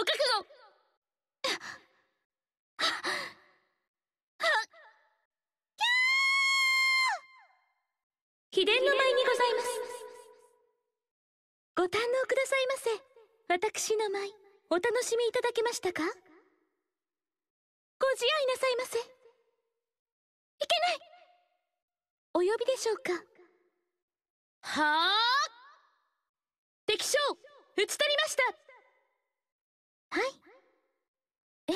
お覚悟秘伝の舞にございますご堪能くださいませ私の舞お楽しみいただけましたかご自愛なさいませいけないお呼びでしょうかはあ敵将討ち取りましたはいええ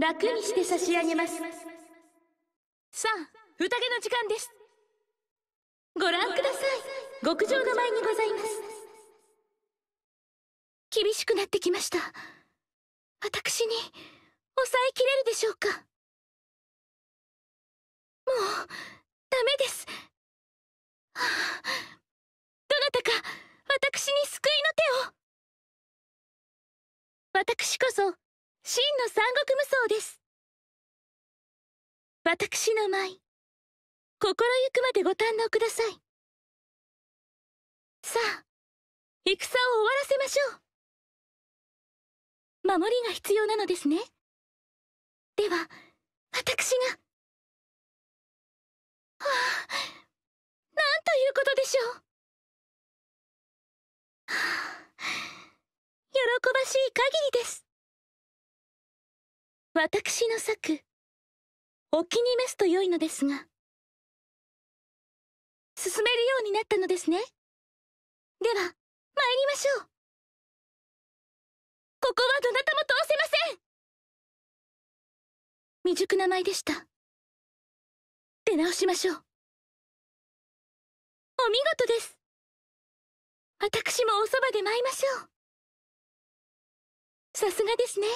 楽にして差し上げますさあ宴の時間ですご覧ください極上の前にございます厳しくなってきました私に抑えきれるでしょうかもうダメです、はあ、どなたか私に救いの手を私こそ真の三国無双です私の舞心ゆくまでご堪能くださいさあ戦を終わらせましょう守りが必要なのですねでは私がはあなんということでしょうはあ喜ばしい限りです私の策お気に召すと良いのですが進めるようになったのですねでは参りましょうここはどなたも通せません未熟な舞でした出直しましょうお見事です私もおそばで舞いましょうさすがですね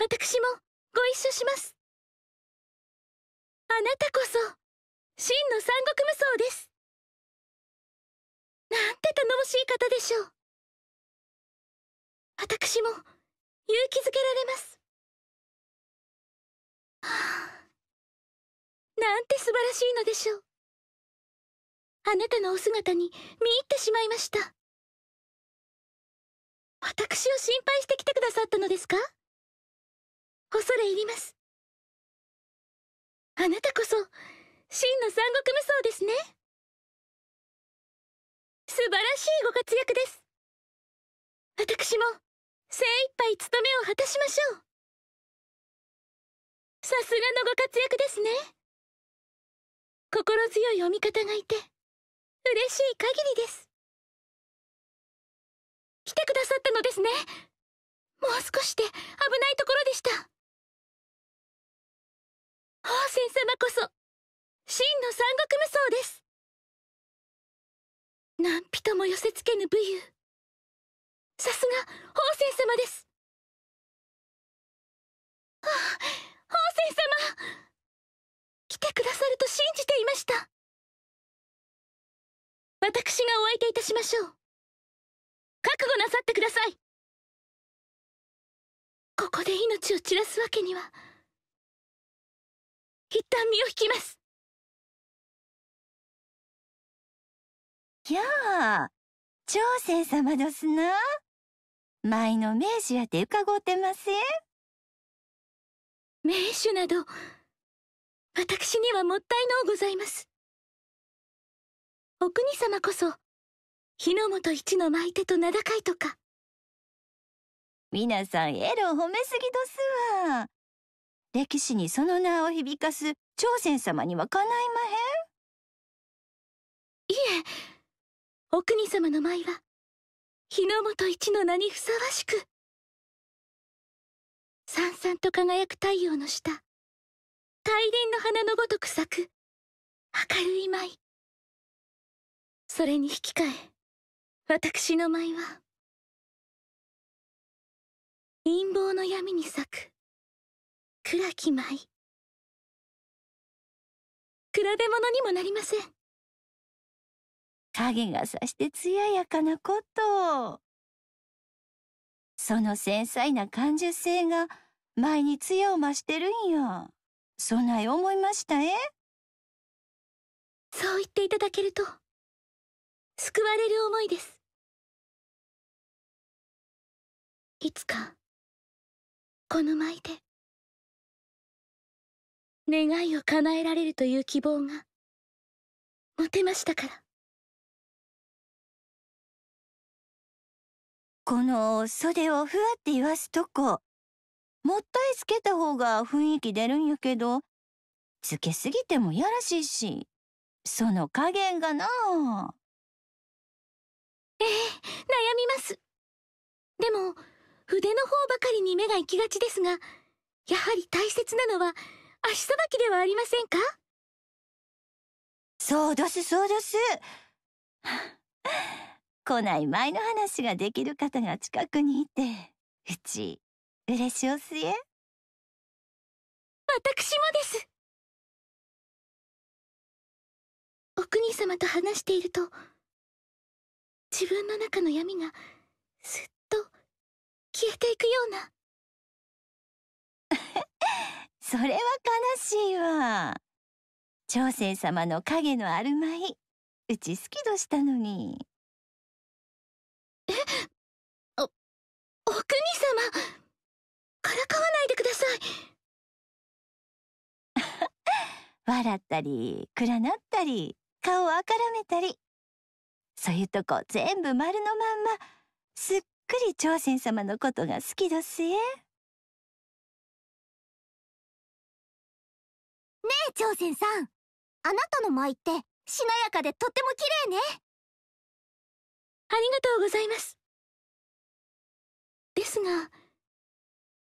私もご一緒しますあなたこそ真の三国無双ですなんて頼もしい方でしょう私も勇気づけられます、はあ、なんて素晴らしいのでしょうあなたのお姿に見入ってしまいました私を心配してきてくださったのですか恐れ入りますあなたこそ真の三国無双ですね素晴らしいご活躍です私も精一杯務めを果たしましょうさすがのご活躍ですね心強いお味方がいて嬉しい限りです来てくださったのですねもう少しで危ないところでした宝仙様こそ真の三国無双です何人も寄せつけぬ武勇さすが宝仙様ですあ宝仙様来てくださると信じていました私がお相手いたしましょう覚悟なさってくださいここで命を散らすわけには一旦身を引きますやあ長生様どすな舞の名手やて伺うてません名手など私にはもったいのうございますお国様こそ日の本一の巻い手と名高いとか皆さんエロを褒めすぎどすわ歴史にその名を響かす朝鮮様にはかないまへんいえお国様の舞は日の本一の名にふさわしくさんさんと輝く太陽の下大輪の花のごとく咲く明るい舞それに引き換え私の舞は陰謀の闇に咲く暗き舞比べ物にもなりません影がさして艶やかなことその繊細な感受性が舞に艶を増してるんよそない思いましたえそう言っていただけると救われる思いですいつかこの舞で願いを叶えられるという希望が持てましたからこの袖をふわって言わすとこもったいつけた方が雰囲気出るんやけどつけすぎてもやらしいしその加減がなあええ悩みますでも筆の方ばかりに目が行きがちですが、やはり大切なのは足さばきではありませんかそうどすそうどす。来ない前の話ができる方が近くにいて、うち、嬉しおすえ。私もです。お国様と話していると、自分の中の闇がすっ消えていくような それは悲しいわ長生様の影のあるまいうち好きどしたのにえおお国様からかわないでください 笑ったり暗なったり顔をあからめたりそういうとこ全部丸のまんますっくり朝鮮様のことが好きどすえ。ねえ朝鮮さんあなたの舞ってしなやかでとっても綺麗ねありがとうございますですが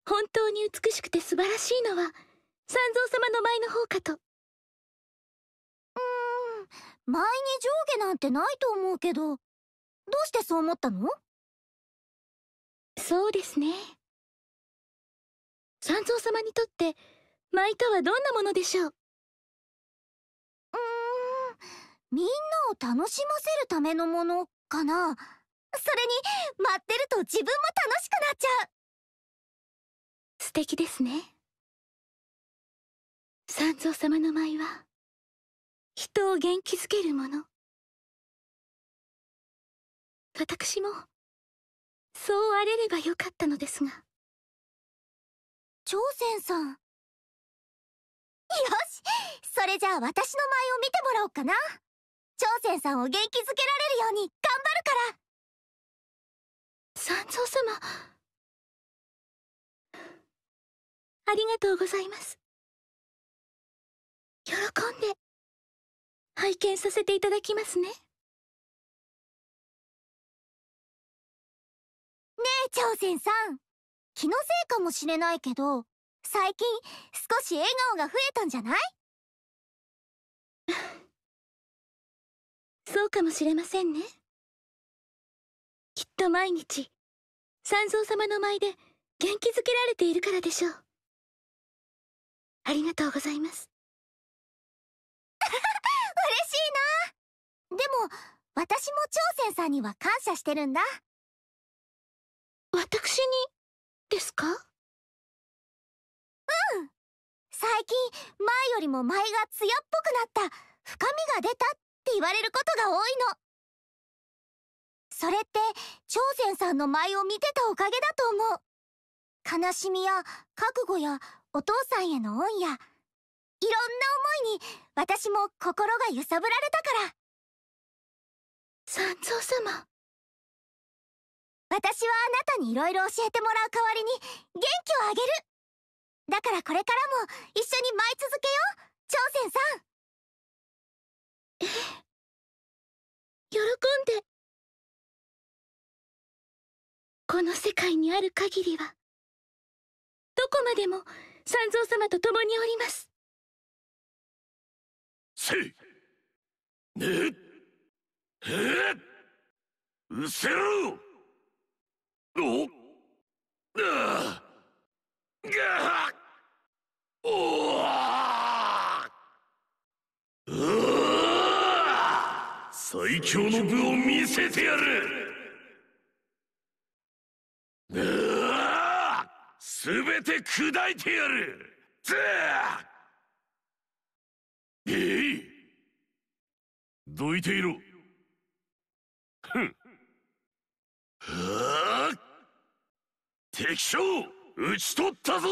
本当に美しくて素晴らしいのは三蔵様の舞の方かとうーん舞に上下なんてないと思うけどどうしてそう思ったのそうですね三蔵様にとって舞とはどんなものでしょううんみんなを楽しませるためのものかなそれに待ってると自分も楽しくなっちゃう素敵ですね三蔵様の舞は人を元気づけるもの私もそうあれればよかったのですが朝鮮さんよしそれじゃあ私の舞を見てもらおうかな朝鮮さんを元気づけられるように頑張るから三蔵様ありがとうございます喜んで拝見させていただきますねえ朝鮮さん気のせいかもしれないけど最近少し笑顔が増えたんじゃないそうかもしれませんねきっと毎日三蔵様の舞で元気づけられているからでしょうありがとうございます 嬉しいなでも私も朝鮮さんには感謝してるんだ私にですかうん最近前よりも前が艶っぽくなった深みが出たって言われることが多いのそれって朝鮮さんの舞を見てたおかげだと思う悲しみや覚悟やお父さんへの恩やいろんな思いに私も心が揺さぶられたから三蔵様私はあなたに色々教えてもらう代わりに元気をあげるだからこれからも一緒に舞い続けよう朝鮮さん喜んでこの世界にある限りはどこまでも三蔵様と共におりますせいねえっうせろ最強の部を見せてやるすべて砕いてやるえいどいていろふんはあ敵将討ち取ったぞ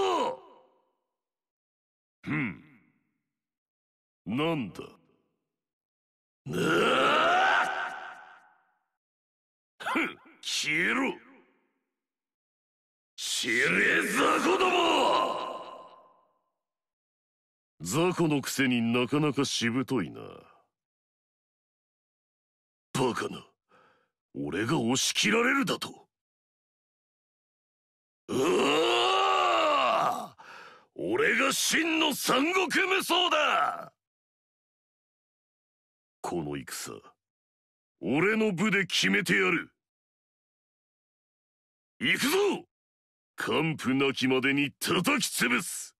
ふんなんだなあふん消えろ知れ雑魚ども雑魚のくせになかなかしぶといなバカな俺が押し切られるだと俺が真の三国無双だこの戦俺の部で決めてやる行くぞ完膚なきまでに叩き潰す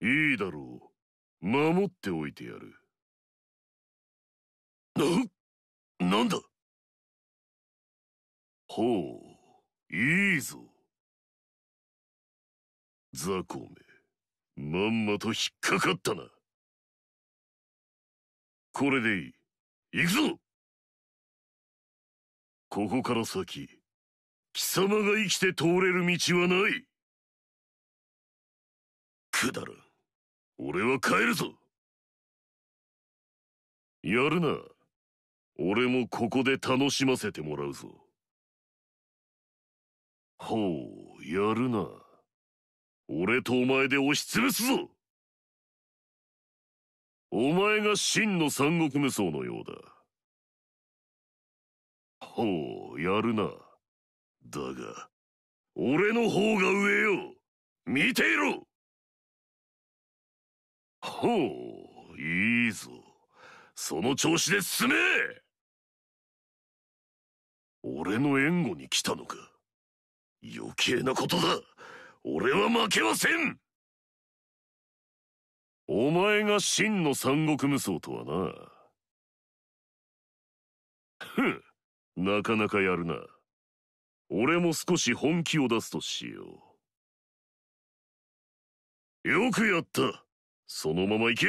いいだろう守っておいてやるな、なんだほういいぞ雑魚めまんまと引っかかったなこれでいい行くぞここから先貴様が生きて通れる道はないくだらん俺は帰るぞやるな俺もここで楽しませてもらうぞほう、やるな。俺とお前で押し潰すぞお前が真の三国無双のようだ。ほう、やるな。だが、俺の方が上よ見ていろほう、いいぞ。その調子で進め俺の援護に来たのか余計なことだ俺は負けはせんお前が真の三国無双とはな。ふん、なかなかやるな。俺も少し本気を出すとしよう。よくやった。そのまま行け。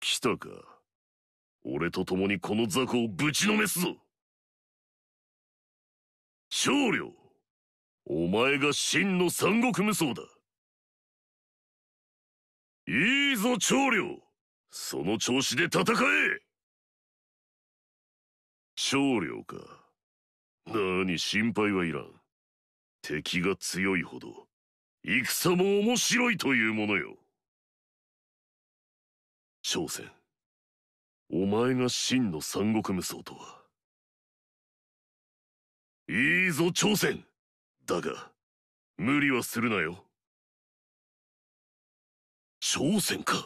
来たか。俺と共にこの雑魚をぶちのめすぞ。少領お前が真の三国無双だいいぞ長領その調子で戦え長領か何心配はいらん敵が強いほど戦も面白いというものよ朝鮮お前が真の三国無双とはいいぞ朝鮮だが無理はするなよ朝鮮か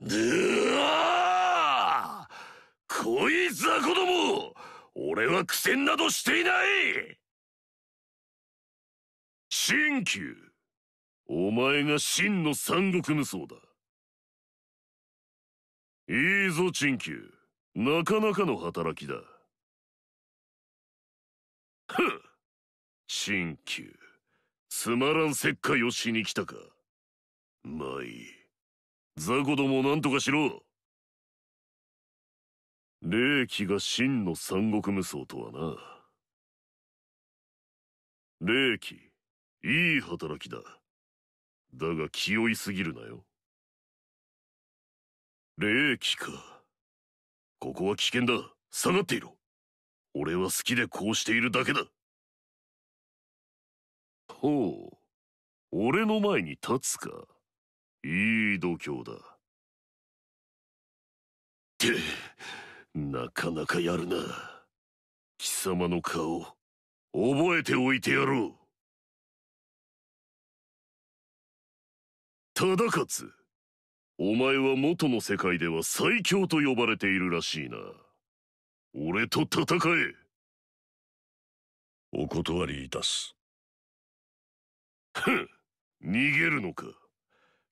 であこいつは子供俺は苦戦などしていない新旧お前が真の三国無双だいいぞ陳旧なかなかの働きだふっ新旧つまらん切開をしに来たかまあいい雑魚どもを何とかしろ霊気が真の三国無双とはな霊気いい働きだだが気負いすぎるなよ霊気かここは危険だ下がっていろ俺は好きでこうしているだけだほう俺の前に立つかいい度胸だってなかなかやるな貴様の顔覚えておいてやろう忠勝お前は元の世界では最強と呼ばれているらしいな。俺と戦えお断りいたすふん逃げるのか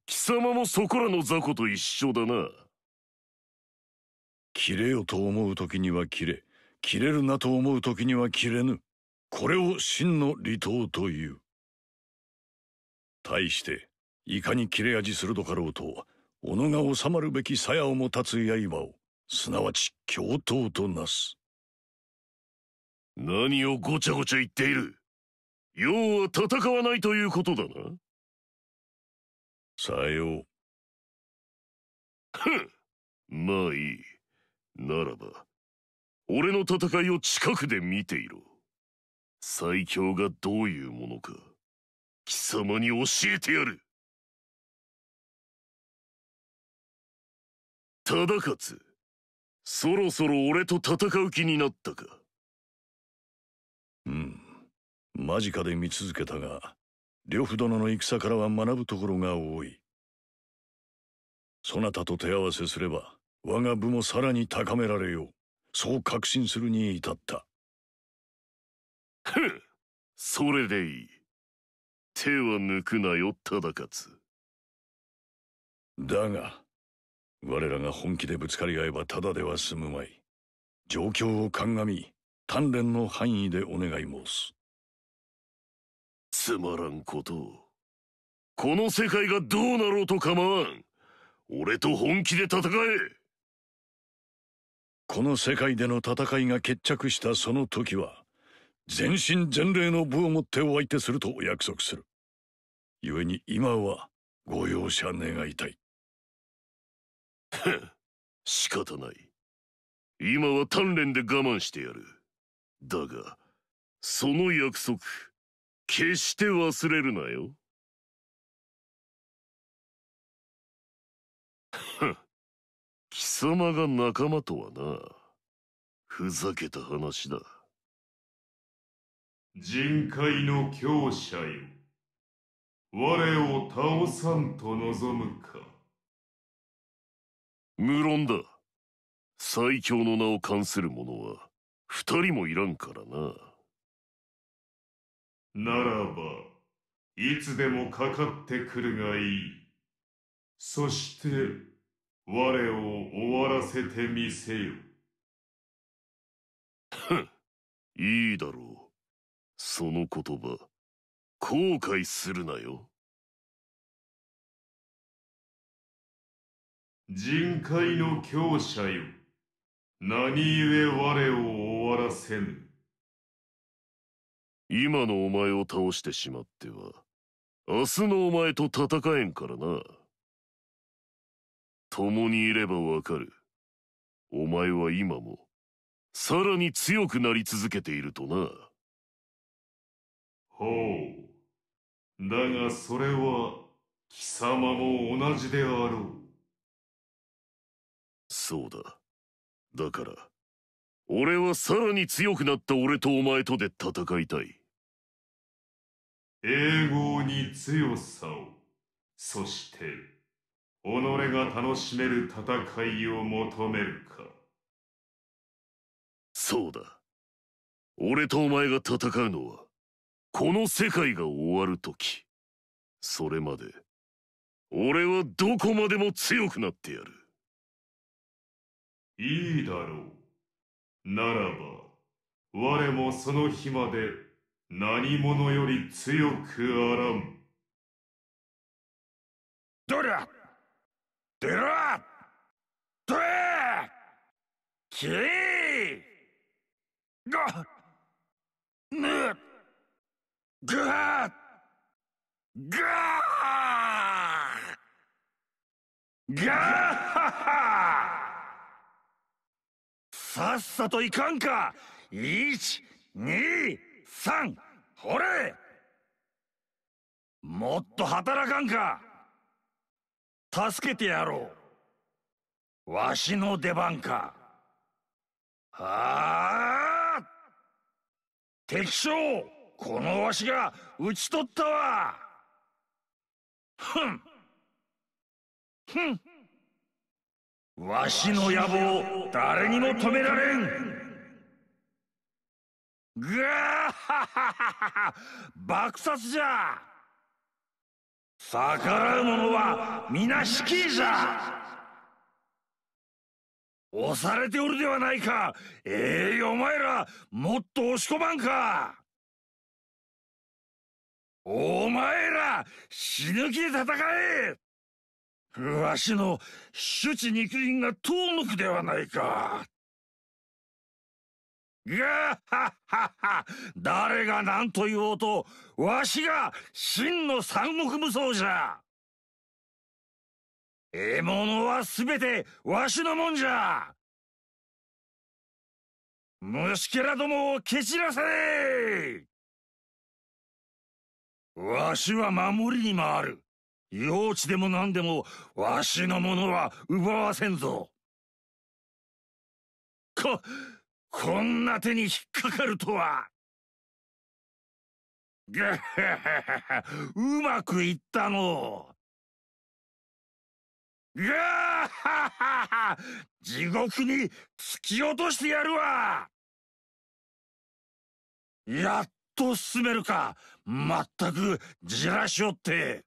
貴様もそこらの雑魚と一緒だな切れよと思う時には切れ切れるなと思う時には切れぬこれを真の離島という対していかに切れ味鋭かろうと己が収まるべき鞘をも立つ刃をすなわち共闘となす何をごちゃごちゃ言っている要は戦わないということだなさようふんまあいいならば俺の戦いを近くで見ていろ最強がどういうものか貴様に教えてやる忠勝そろそろ俺と戦う気になったかうん間近で見続けたが呂布殿の戦からは学ぶところが多いそなたと手合わせすれば我が部もさらに高められようそう確信するに至ったふっそれでいい手は抜くなよ忠勝だが我らが本気でぶつかり合えばただでは済むまい状況を鑑み鍛錬の範囲でお願い申すつまらんことをこの世界がどうなろうと構わん俺と本気で戦えこの世界での戦いが決着したその時は全身全霊の部をもってお相手するとお約束する故に今はご容赦願いたい 仕方ない今は鍛錬で我慢してやるだがその約束決して忘れるなよ 貴様が仲間とはなふざけた話だ人界の強者よ我を倒さんと望むか無論だ。最強の名を冠する者は、二人もいらんからな。ならば、いつでもかかってくるがいい。そして、我を終わらせてみせよ。フん、いいだろう。その言葉、後悔するなよ。人界の強者よ何故我を終わらせぬ今のお前を倒してしまっては明日のお前と戦えんからな共にいればわかるお前は今もさらに強くなり続けているとなほうだがそれは貴様も同じであろうそうだだから俺はさらに強くなった俺とお前とで戦いたい英語に強さをそして己が楽しめる戦いを求めるかそうだ俺とお前が戦うのはこの世界が終わる時それまで俺はどこまでも強くなってやるいいだろう。ならば、我もその日まで何者より強くあらん。どりゃ出ろどえきーがぬがががははさっさといかんか123ほれもっと働かんか助けてやろうわしの出番かああ敵将このわしが討ち取ったわふんふんわしの野望誰にも止められんハハはは爆殺じゃ逆らう者は皆死刑じゃ押されておるではないかええー、お前らもっと押し込まんかお前ら死ぬ気で戦えわしの主治肉輪が遠のくではないか。がははは誰が何と言おうと、わしが真の三国無双じゃ獲物はすべてわしのもんじゃ虫けらどもを蹴散らせわしは守りに回る。幼稚でも何でもわしのものは奪わせんぞここんな手に引っかかるとはガハハハうまくいったのガはハは、地獄に突き落としてやるわやっと進めるかまったくじらしおって。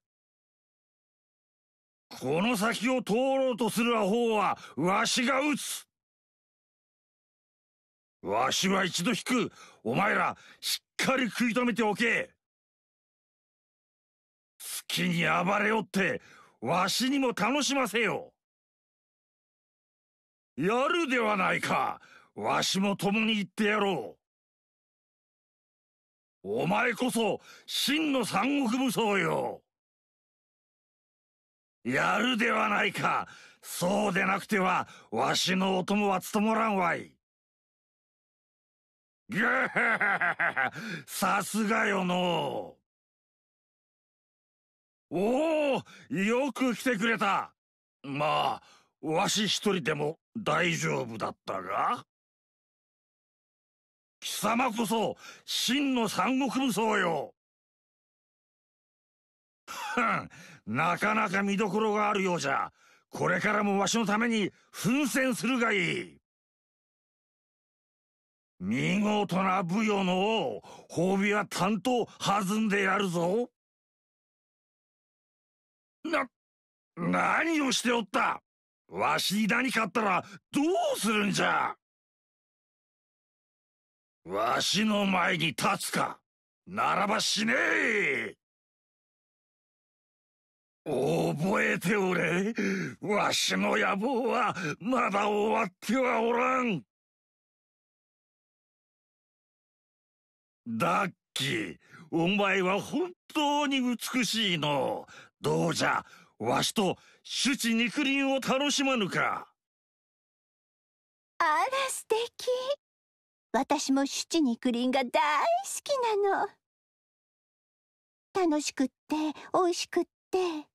この先を通ろうとするアホは、わしが撃つわしは一度引く。お前ら、しっかり食い止めておけ。月に暴れおって、わしにも楽しませよ。やるではないか。わしも共に行ってやろう。お前こそ、真の三国武装よ。やるではないかそうでなくてはわしのお供は務まらんわいぐははさすがよのおおよく来てくれたまあわし一人でも大丈夫だったが貴様こそ真の三国無双よふんなかなか見どころがあるようじゃ。これからもわしのために奮戦するがいい。見事な武勇の王、褒美は担当弾んでやるぞ。な、何をしておったわしに何かあったらどうするんじゃわしの前に立つかならば死ねえ覚えておれわしの野望はまだ終わってはおらんダッキーお前は本当に美しいのどうじゃわしと主治肉林を楽しまぬかあら素敵私も主治肉林が大好きなの楽しくって美味しくって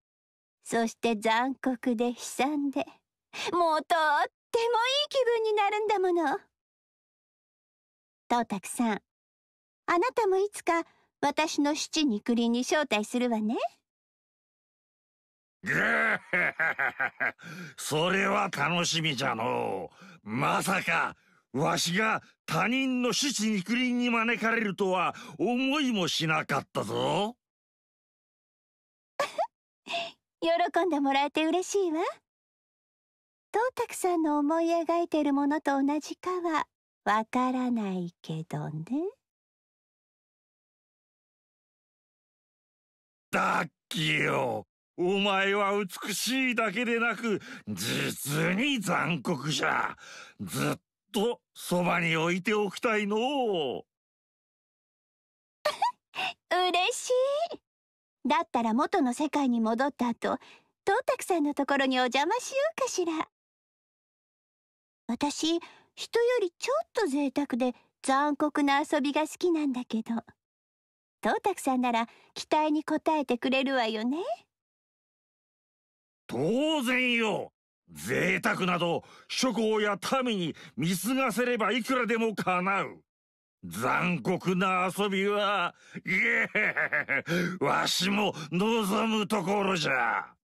そして残酷で悲惨で、もうとってもいい気分になるんだもの。とうたくさん、あなたもいつか私の七肉林に招待するわね。それは楽しみじゃのう。まさか、わしが他人の七肉林に招かれるとは思いもしなかったぞ。喜んでもらえて嬉しいわどうたくさんの思い描いているものと同じかはわからないけどねダッキよお前は美しいだけでなく実に残酷じゃずっとそばに置いておきたいの 嬉しいだったら元の世界に戻った後、トータクさんのところにお邪魔しようかしら。私、人よりちょっと贅沢で残酷な遊びが好きなんだけど。トータクさんなら期待に応えてくれるわよね。当然よ贅沢など諸侯や民に見過がせればいくらでも叶う残酷な遊びは、いえ、わしも望むところじゃ。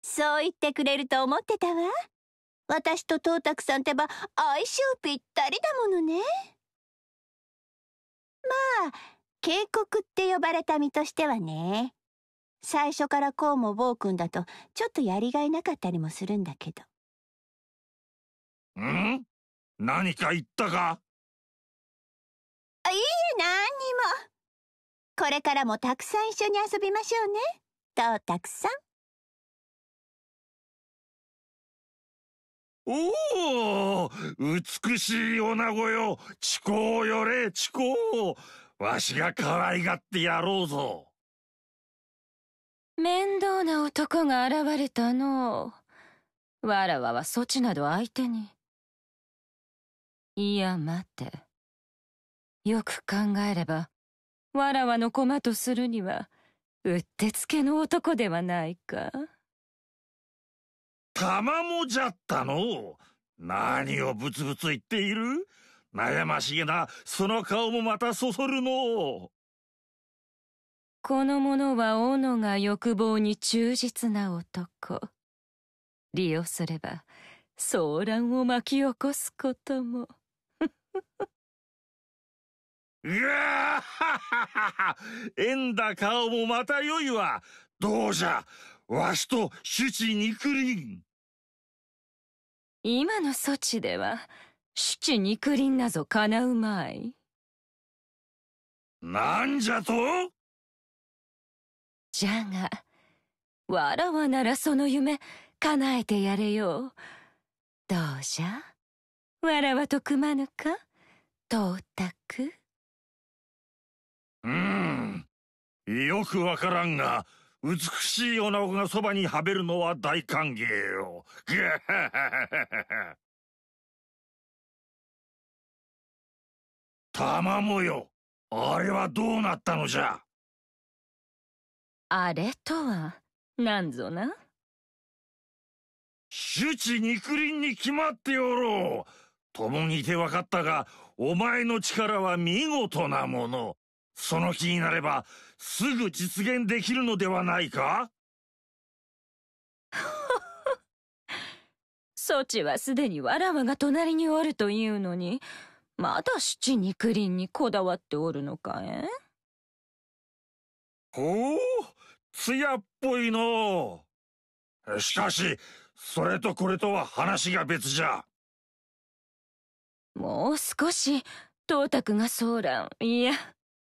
そう言ってくれると思ってたわ。私とトータクさんってば相性ぴったりだものね。まあ、警告って呼ばれた身としてはね。最初からこうも暴君だと、ちょっとやりがいなかったりもするんだけど。ん何か言ったか何にもこれからもたくさん一緒に遊びましょうねとうたくさんおお美しい女子よ地高よれ地高わしが可愛がってやろうぞ面倒な男が現れたのわらわはそちなど相手にいや待てよく考えれば、わらわの駒とするには、うってつけの男ではないか。玉もじゃったの何をブツブツ言っている悩ましげな、その顔もまたそそるの。この者は斧が欲望に忠実な男。利用すれば、騒乱を巻き起こすことも。うわあははは縁だ顔もまたよいわ。どうじゃ、わしと主治肉林。今の措置では、主治肉林なぞかなうまい。なんじゃとじゃが、わらわならその夢、叶えてやれよう。どうじゃわらわと組まぬかと到達。うーん。よくわからんが、美しい女子がそばにはべるのは大歓迎よ。たまもよ。あれはどうなったのじゃあれとは、なんぞな主治肉林に決まっておろう。共にいて分かったが、お前の力は見事なもの。その気になればすぐ実現できるのではないかソチ はすでにわらわが隣におるというのにまだ七肉林にこだわっておるのかえほう艶っぽいのしかしそれとこれとは話が別じゃもう少し董卓がソーランいや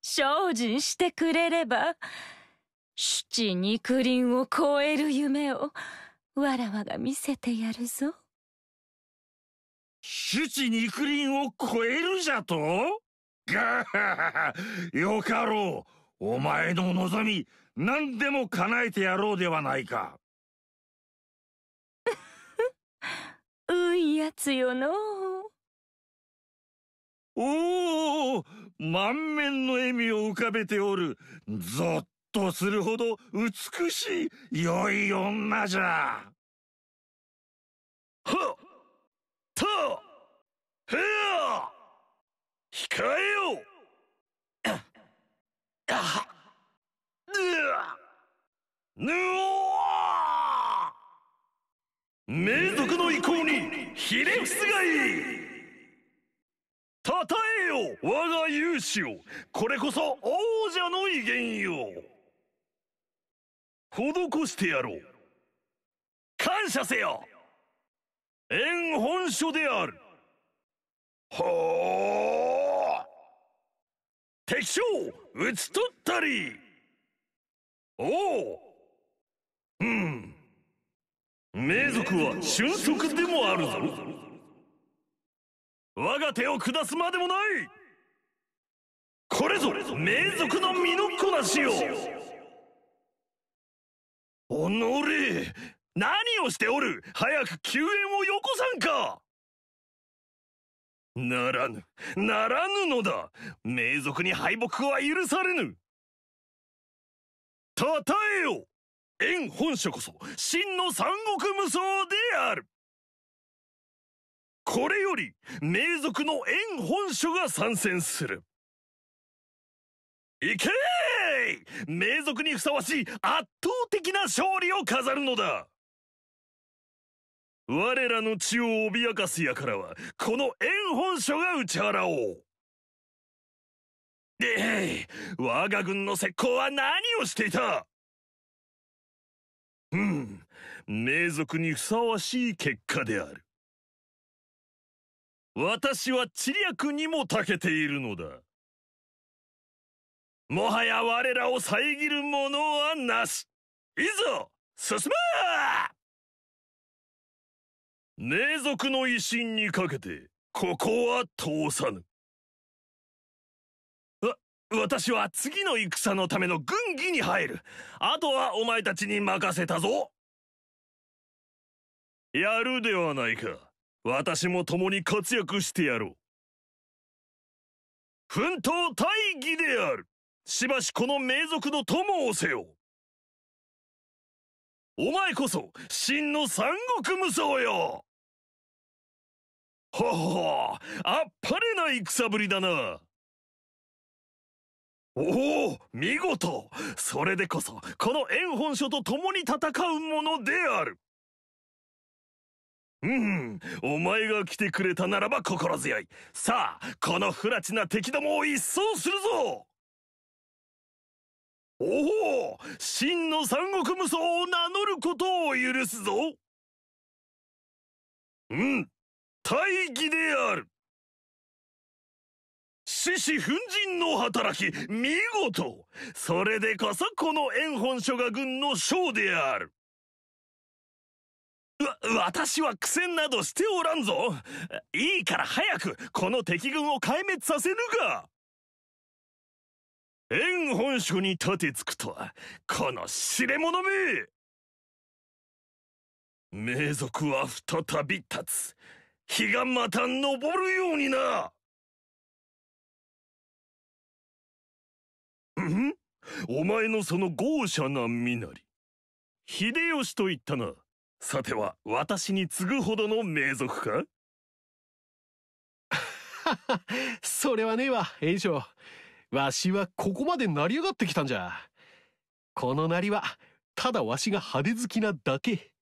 精進してくれれば、七肉林を超える夢を、わらわが見せてやるぞ。七肉林を超えるじゃとガハハハよかろうお前の望み、何でも叶えてやろうではないか。うんやつよのう。おお満面の笑みを浮かべておるぞっとするほど美しい良い女じゃはっとへや控えよああぬお名族の意向にひれ伏すがいいたえよ我が勇姿をこれこそ王者の威厳よ施してやろう感謝せよ縁本書であるほう敵将討ち取ったりおおうん名族は俊足でもあるぞ我が手を下すまでもないこれぞ名族の身のこなしよおのれ何をしておる早く救援をよこさんかならぬならぬのだ名族に敗北は許されぬたたえよ縁本書こそ真の三国無双であるこれより名族の縁本書が参戦する行けー名族にふさわしい圧倒的な勝利を飾るのだ我らの血を脅かす輩はこの縁本書が打ち払おうえ我が軍の石膏は何をしていたうん名族にふさわしい結果である私は知略にも長けているのだ。もはや我らを遮るものはなし。いざ、進め名族の威信にかけて、ここは通さぬ。わ、私は次の戦のための軍議に入る。あとはお前たちに任せたぞ。やるではないか。私も共に活躍してやろう。奮闘大義であるしばしこの名族の友をせよお前こそ真の三国無双よほほあっぱれな戦ぶりだなおお見事それでこそこの炎本書と共に戦うものであるうんお前が来てくれたならば心強いさあこの不埒な敵どもを一掃するぞおお真の三国無双を名乗ることを許すぞうん大義である獅子奮陣の働き見事それでこそこの円本書が軍の将であるわ、私は苦戦などしておらんぞいいから早く、この敵軍を壊滅させぬが縁本書に立てつくとは、この知れ者め名族は再び立つ。日がまた昇るようになんお前のその豪奢な身なり。秀吉と言ったな。さては私に次ぐほどの名族か それはねえわ園長わしはここまで成り上がってきたんじゃこのなりはただわしが派手好きなだけ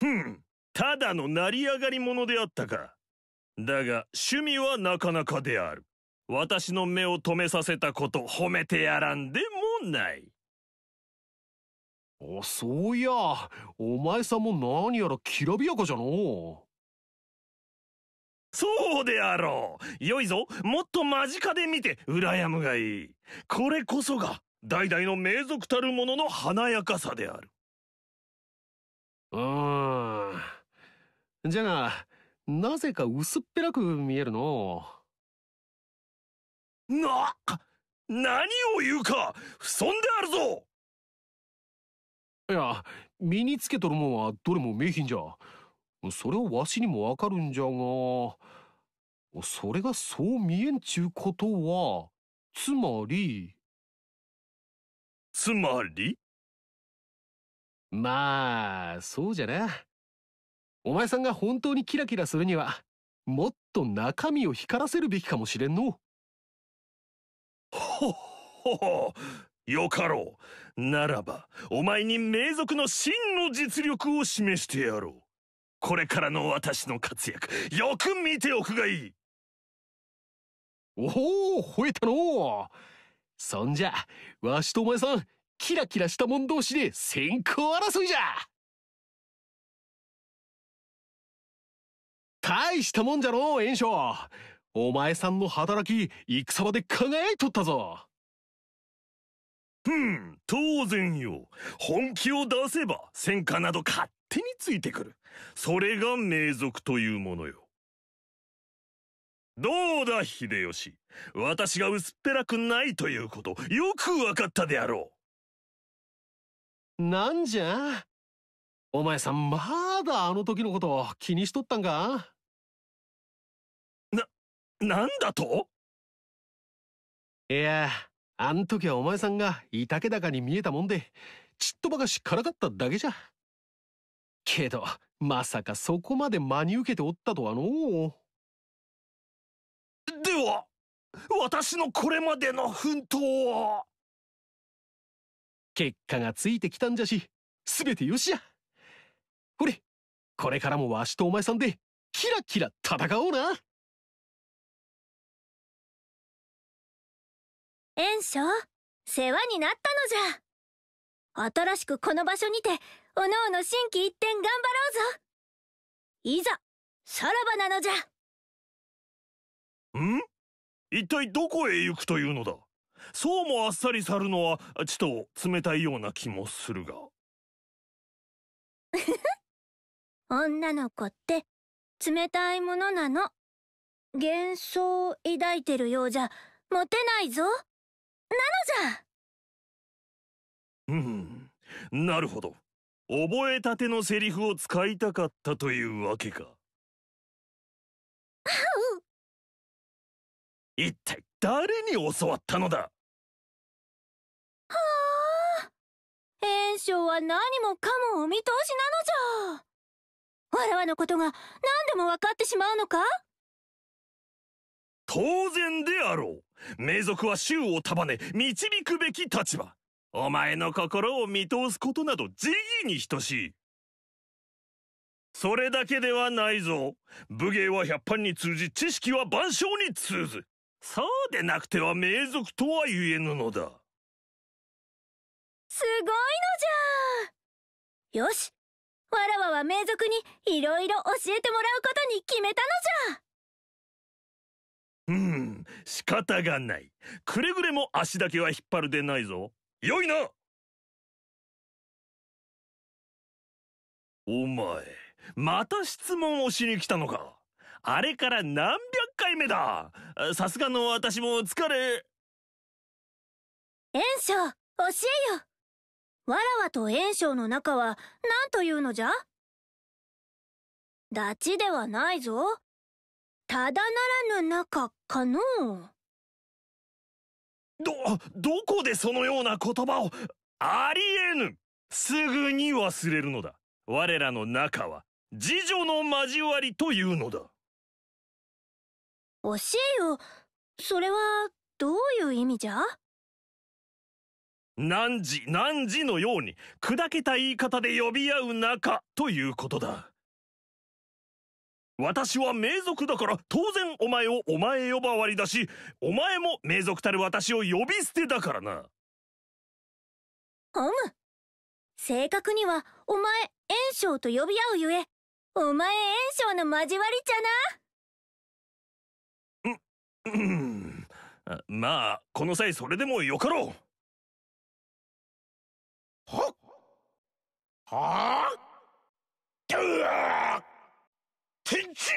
ふんただの成り上がり者であったかだが趣味はなかなかである私の目を留めさせたこと褒めてやらんでもないあそういやお前さんも何やらきらびやかじゃのそうであろうよいぞもっと間近で見て羨むがいいこれこそが代々の名族たるものの華やかさであるうーんじゃがなぜか薄っぺらく見えるのな何を言うか不損であるぞいや、身につけとるもんはどれも名品じゃ。それをわしにもわかるんじゃが、それがそう見えんちゅうことは、つまり。つまりまあ、そうじゃな。お前さんが本当にキラキラするには、もっと中身を光らせるべきかもしれんの。ほっほよかろう。ならば、お前に名族の真の実力を示してやろう。これからの私の活躍、よく見ておくがいい。おお、吠えたのそんじゃ、わしとお前さん、キラキラした者同士で先行争いじゃ大したもんじゃろう、炎章。お前さんの働き、戦場で輝いとったぞ。ふん、当然よ。本気を出せば戦火など勝手についてくる。それが名族というものよ。どうだ、秀吉。私が薄っぺらくないということ、よくわかったであろう。なんじゃお前さん、まだあの時のこと気にしとったんかな、なんだといや、あん時はお前さんがいたけだかに見えたもんで、ちっとばかしからかっただけじゃ。けど、まさかそこまで真に受けておったとはのう。では、私のこれまでの奮闘は結果がついてきたんじゃし、すべてよしや。ほれ、これからもわしとお前さんで、キラキラ戦おうな。炎章世話になったのじゃ新しくこの場所にておのおの心機一転頑張ろうぞいざさらばなのじゃん一体どこへ行くというのだそうもあっさり去るのはちと冷たいような気もするが 女の子って冷たいものなの幻想を抱いてるようじゃモテないぞなのじゃうんなるほど覚えたてのセリフを使いたかったというわけか一体誰に教わったのだはあ炎章は何もかもお見通しなのじゃわらわのことが何でも分かってしまうのか当然であろう名族は衆を束ね導くべき立場お前の心を見通すことなど自義に等しいそれだけではないぞ武芸は百般に通じ知識は万象に通ずそうでなくては名族とは言えぬのだすごいのじゃよしわらわは名族にいろいろ教えてもらうことに決めたのじゃうん、仕方がない。くれぐれも足だけは引っ張るでないぞ。よいなお前、また質問をしに来たのか。あれから何百回目ださすがの私も疲れ。炎章、教えよわらわと炎章の中は何というのじゃダチではないぞ。ただならぬ仲かのど、どこでそのような言葉をありえぬすぐに忘れるのだ。我らの仲は、次女の交わりというのだ。教えよ。それは、どういう意味じゃ何時何時のように砕けた言い方で呼び合う仲ということだ。私は名族だから当然お前をお前呼ばわりだし、お前も名族たる私を呼び捨てだからな。ホム正確にはお前炎章と呼び合うゆえ、お前炎章の交わりじゃな。ううん。まあ、この際それでもよかろう。ははあ天地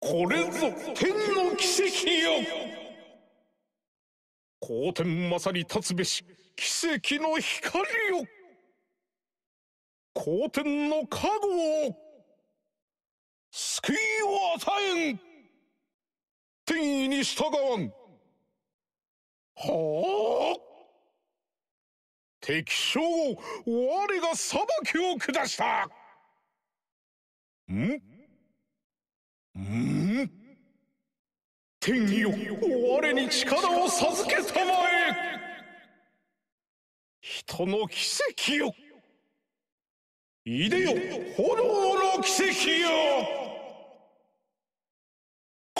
これぞ天の奇跡よ皇天まさに立つべし奇跡の光よ皇天の加護を救いを与えん天意に従わんはあ敵将我が裁きを下したんん天意よ我に力を授けたまえ人の奇跡よいでよ炎の奇跡よ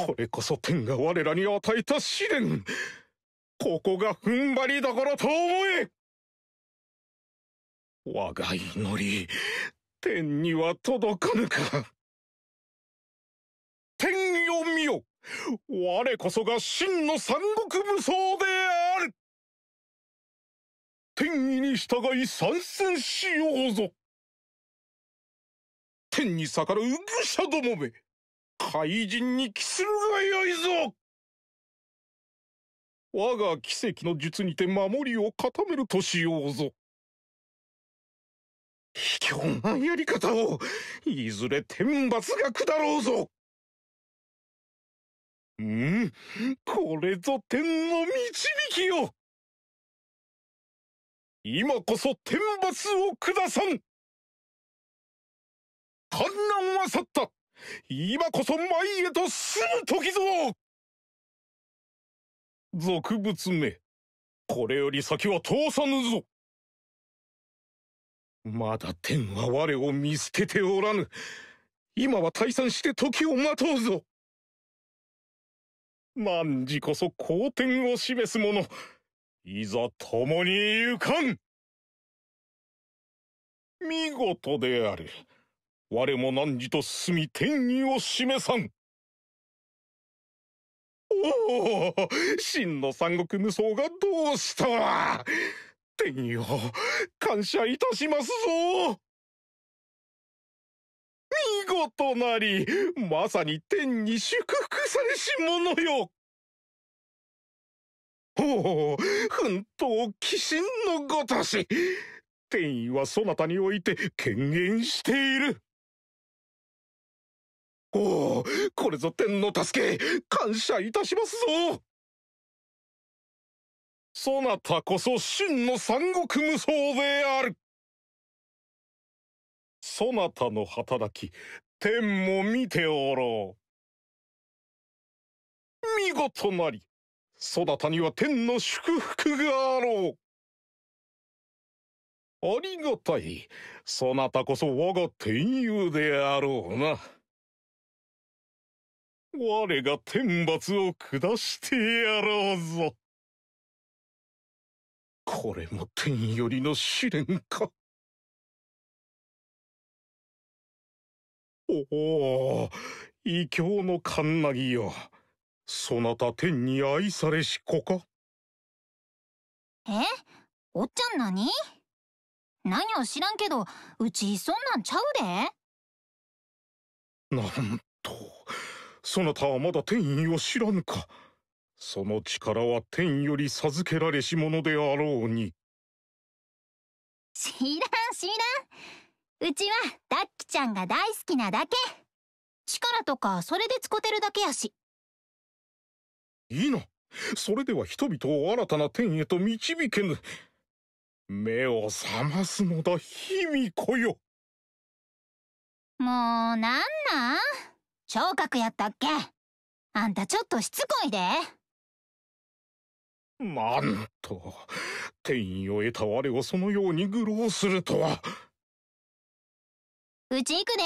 これこそ天が我らに与えた試練ここが踏ん張りどころと思え我が祈り天には届かぬか天よ見よ我こそが真の三国武装である天意に従い参戦しようぞ天に逆らう愚者どもめ怪人に帰するがよいぞ我が奇跡の術にて守りを固めるとしようぞ卑怯なやり方をいずれ天罰が下ろうぞうんこれぞ天の導きよ今こそ天罰を下さん観難は去った今こそ前へと進む時ぞ俗物め、これより先は通さぬぞまだ天は我を見捨てておらぬ。今は退散して時を待とうぞ万事こそ好天を示す者、いざ共に行かん見事である。我も汝と進み天意を示さんおお真の三国無双がどうした天意を感謝いたしますぞ見事なりまさに天に祝福されし者よほう奮闘鬼神のごとし天意はそなたにおいて権限しているおおこれぞ天の助け感謝いたしますぞそなたこそ真の三国無双であるそなたの働き天も見ておろう見事なりそなたには天の祝福があろうありがたいそなたこそ我が天佑であろうな。我が天罰を下してやろうぞ。これも天よりの試練か。おお、異教のカンナギよ。そなた天に愛されしかえおっちゃん何何を知らんけど、うちそんなんちゃうで。なんと。そなたはまだ天意を知らぬかその力は天より授けられし者であろうに知らん知らんうちはダッキちゃんが大好きなだけ力とかそれで使てるだけやしいいなそれでは人々を新たな天へと導けぬ目を覚ますのだ卑弥呼よもうなんなん聴覚やったっけあんたちょっとしつこいで。なんと、転移を得た我をそのように愚弄するとは。うち行くで。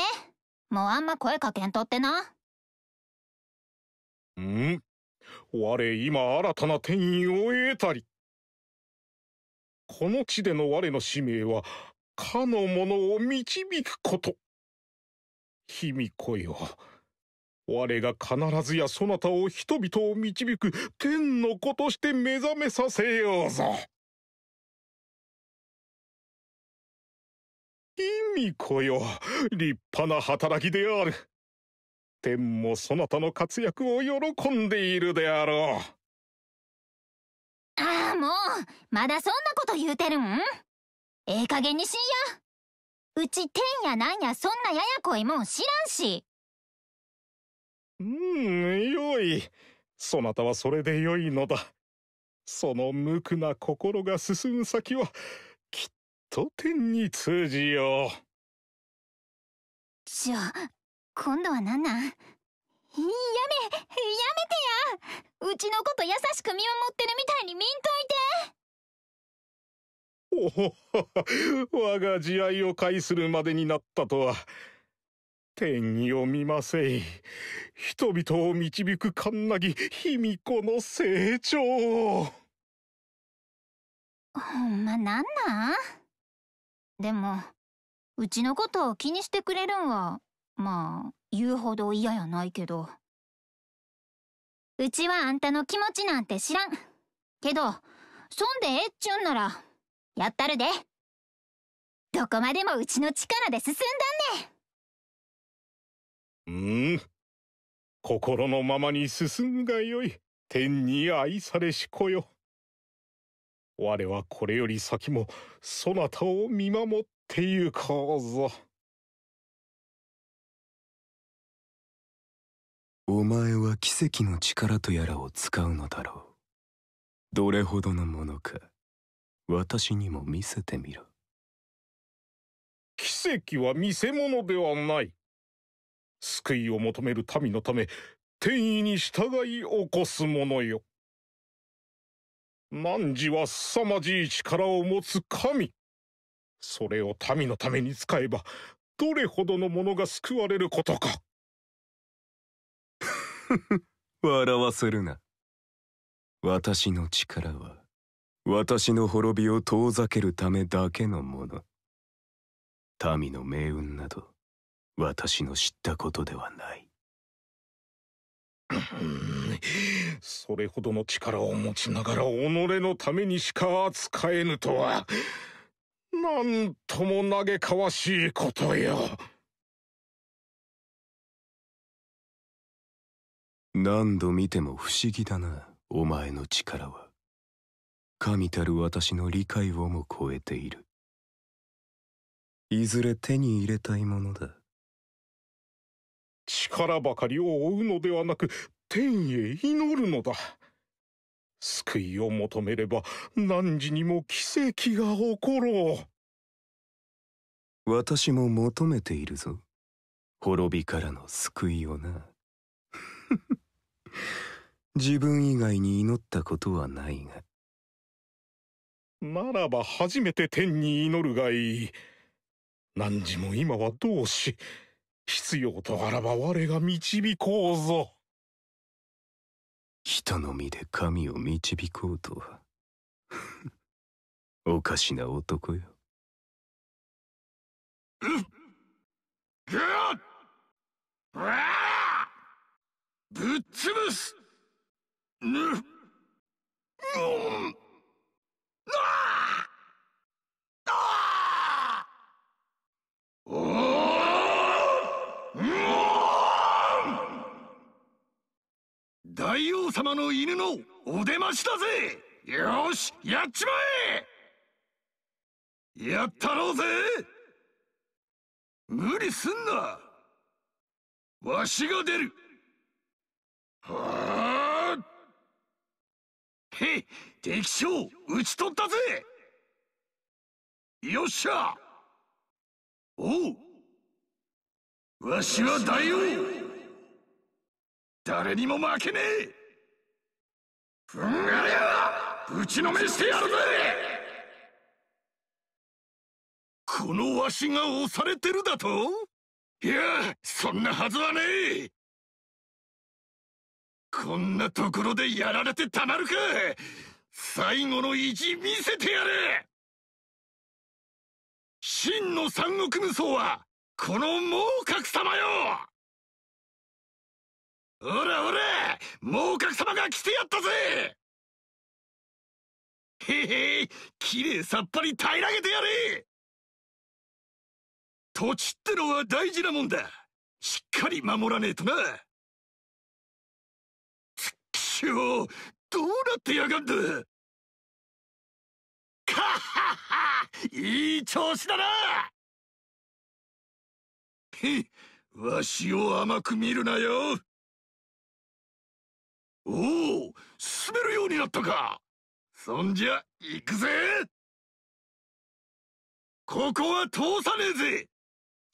もうあんま声かけんとってな。ん我今新たな転移を得たり。この地での我の使命は、かの者を導くこと。卑弥呼よ。我が必ずやそなたを人々を導く天の子として目覚めさせようぞ。意味呼よ、立派な働きである。天もそなたの活躍を喜んでいるであろう。ああ、もう、まだそんなこと言うてるんええ加減にしんや。うち天やなんやそんなややこいもん知らんし。うん、よい。そなたはそれでよいのだ。その無垢な心が進む先は、きっと天に通じよう。じゃあ、今度は何なんやめ、やめてやうちのこと優しく見守ってるみたいに見んといておほ我が慈愛を介するまでになったとは、天にを見ませい。人々を導くカンナギ、卑弥呼の成長。ほんまなんなんでも、うちのことを気にしてくれるんは、まあ、言うほど嫌やないけど。うちはあんたの気持ちなんて知らん。けど、そんでええっちゅんなら、やったるで。どこまでもうちの力で進んだんね。うん心のままに進むがよい天に愛されし子よ我はこれより先もそなたを見守ってゆこうぞお前は奇跡の力とやらを使うのだろうどれほどのものか私にも見せてみろ奇跡は見せ物ではない救いを求める民のため天意に従い起こすものよ。事は凄まじい力を持つ神。それを民のために使えば、どれほどの者が救われることか。ふふ、笑わせるな。私の力は、私の滅びを遠ざけるためだけのもの。民の命運など。私の知ったことではないそれほどの力を持ちながら己のためにしか扱えぬとは何とも嘆かわしいことよ何度見ても不思議だなお前の力は神たる私の理解をも超えているいずれ手に入れたいものだ力ばかりを追うのではなく天へ祈るのだ救いを求めれば何時にも奇跡が起ころう私も求めているぞ滅びからの救いをな 自分以外に祈ったことはないがならば初めて天に祈るがいい何時も今はどうし必要とあらば我が導こうぞ。人の身で神を導こうとは。おかしな男よ。ぶっ潰すぬ、うん、ああ大王様の犬のお出ましだぜよしやっちまえやったろうぜ無理すんなわしが出るはあへっ敵将討ち取ったぜよっしゃおうわしは大王誰にも負けねえふんがりゃぶちのめしてやるぜこのわしが押されてるだといやそんなはずはねえこんなところでやられてたまるか最後の意地見せてやれ真の三国無双はこの猛角様よおらおら猛角様が来てやったぜ へへきれいさっぱり平らげてやれ土地ってのは大事なもんだしっかり守らねえとなつっきしょうどうなってやがんだかっはっはいい調子だなへっわしを甘く見るなよおお進めるようになったかそんじゃ行くぜここは通さねえぜ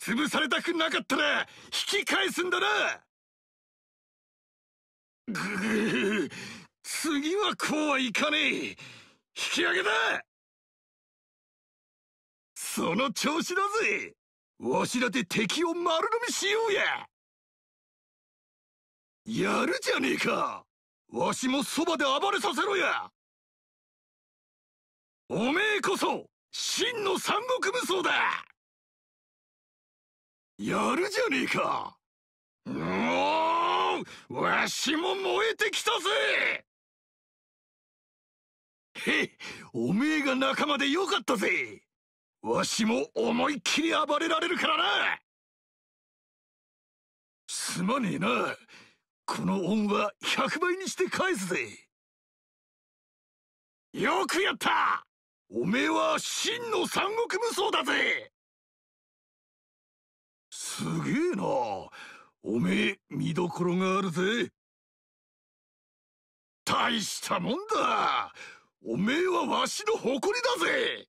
潰されたくなかったら引き返すんだなぐぐ次はこうはいかねえ引き上げだその調子だぜわしらで敵を丸飲みしようややるじゃねえかわしもそばで暴れさせろやおめえこそ真の三国武装だやるじゃねえかうおわしも燃えてきたぜへっおめえが仲間でよかったぜわしも思いっきり暴れられるからなすまねえなこの恩は100倍にして返すぜよくやったおめえは真の三国無双だぜすげえなおめえ見どころがあるぜ大したもんだおめえはわしの誇り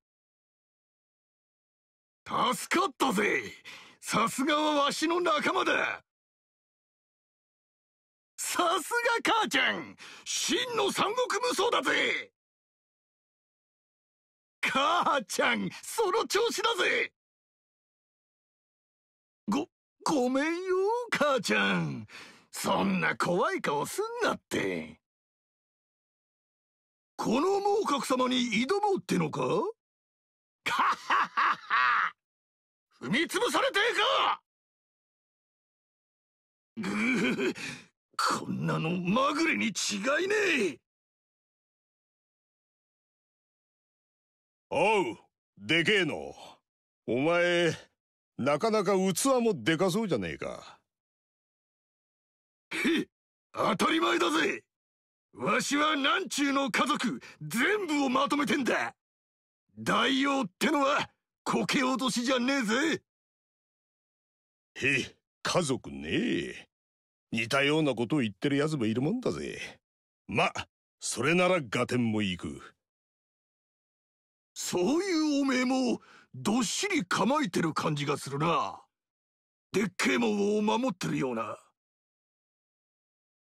だぜ助かったぜさすがはわしの仲間ださすが母ちゃん真の三国無双だぜ母ちゃんその調子だぜご、ごめんよ母ちゃんそんな怖い顔すんなってこの猛角様に挑もうってのかカッはッハッハ踏み潰されてえかぐぐこんなのまぐれに違いねえおうでけえのお前なかなか器もでかそうじゃねえかへ当たり前だぜわしは南中の家族全部をまとめてんだ大王ってのはこけ落としじゃねえぜへ家族ねえ似たようなことを言ってる奴もいるもんだぜ。ま、それなら合点も行く。そういうおめえも、どっしり構えてる感じがするな。でっけえもんを守ってるような。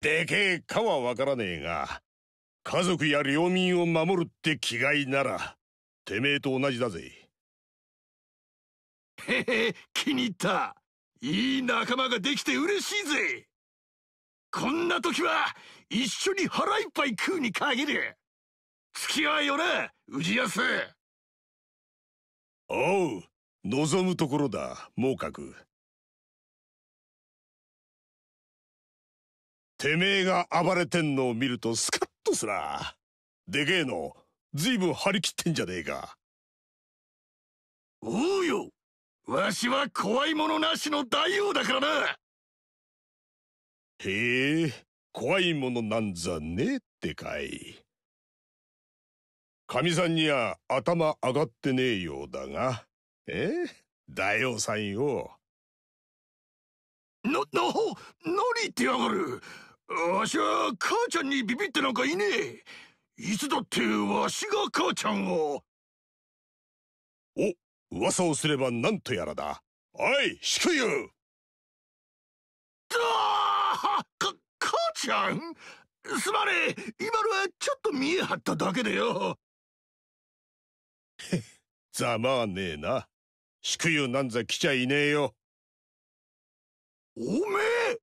でけえかはわからねえが、家族や領民を守るって気概なら、てめえと同じだぜ。へへ、気に入った。いい仲間ができて嬉しいぜ。こんな時は一緒に腹いっぱい食うに限る付き合いよな氏康おう望むところだ猛角てめえが暴れてんのを見るとスカッとすらでけえのずいぶん張り切ってんじゃねえかおうよわしは怖いものなしの大王だからなへえ怖いものなんざねえってかいかみさんには頭上がってねえようだがえ大王さんよな、なほ、何言ってやがるわしは母ちゃんにビビってなんかいねえいつだってわしが母ちゃんをお、噂をすればなんとやらだおい、しくよちゃんすまねえ今のはちょっと見え張っただけでよ。へっ、ざまあねえな。祝湯なんざ来ちゃいねえよ。おめえ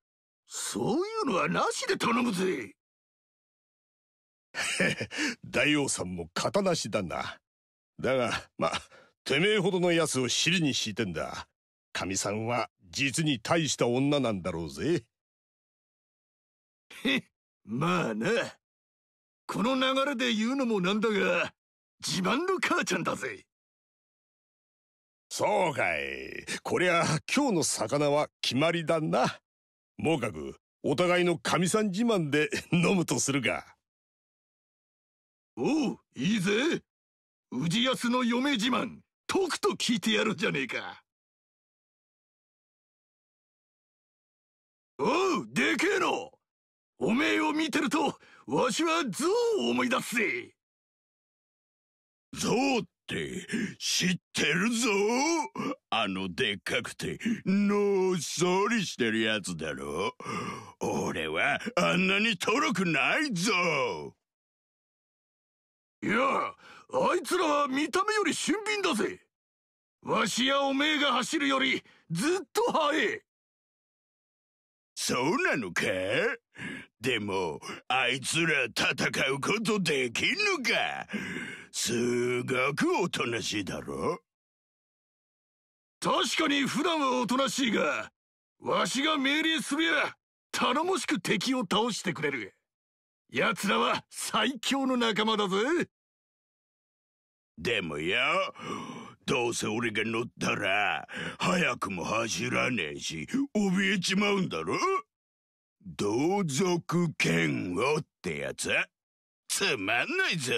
そういうのはなしで頼むぜ。大王さんも型なしだな。だが、ま、てめえほどの奴を尻に敷いてんだ。神さんは実に大した女なんだろうぜ。まあな。この流れで言うのもなんだが、自慢の母ちゃんだぜ。そうかい。こりゃ、今日の魚は決まりだな。もうかく、お互いの神さん自慢で 飲むとするか。おう、いいぜ。氏康の嫁自慢、とくと聞いてやるじゃねえか。おう、でけえのおめえを見てるとわしは象を思い出すぜ象って知ってるぞあのでっかくてのっそりしてるやつだろ俺はあんなにとろくないぞいやあいつらは見た目より俊敏だぜわしやおめえが走るよりずっと速えそうなのか でもあいつら戦うことできんのかすごくおとなしいだろ確かに普段はおとなしいがわしが命令すりゃ頼もしく敵を倒してくれる奴らは最強の仲間だぜでもよどうせ俺が乗ったら早くも走らねえし怯えちまうんだろ同族嫌悪ってやつつまんないぞ。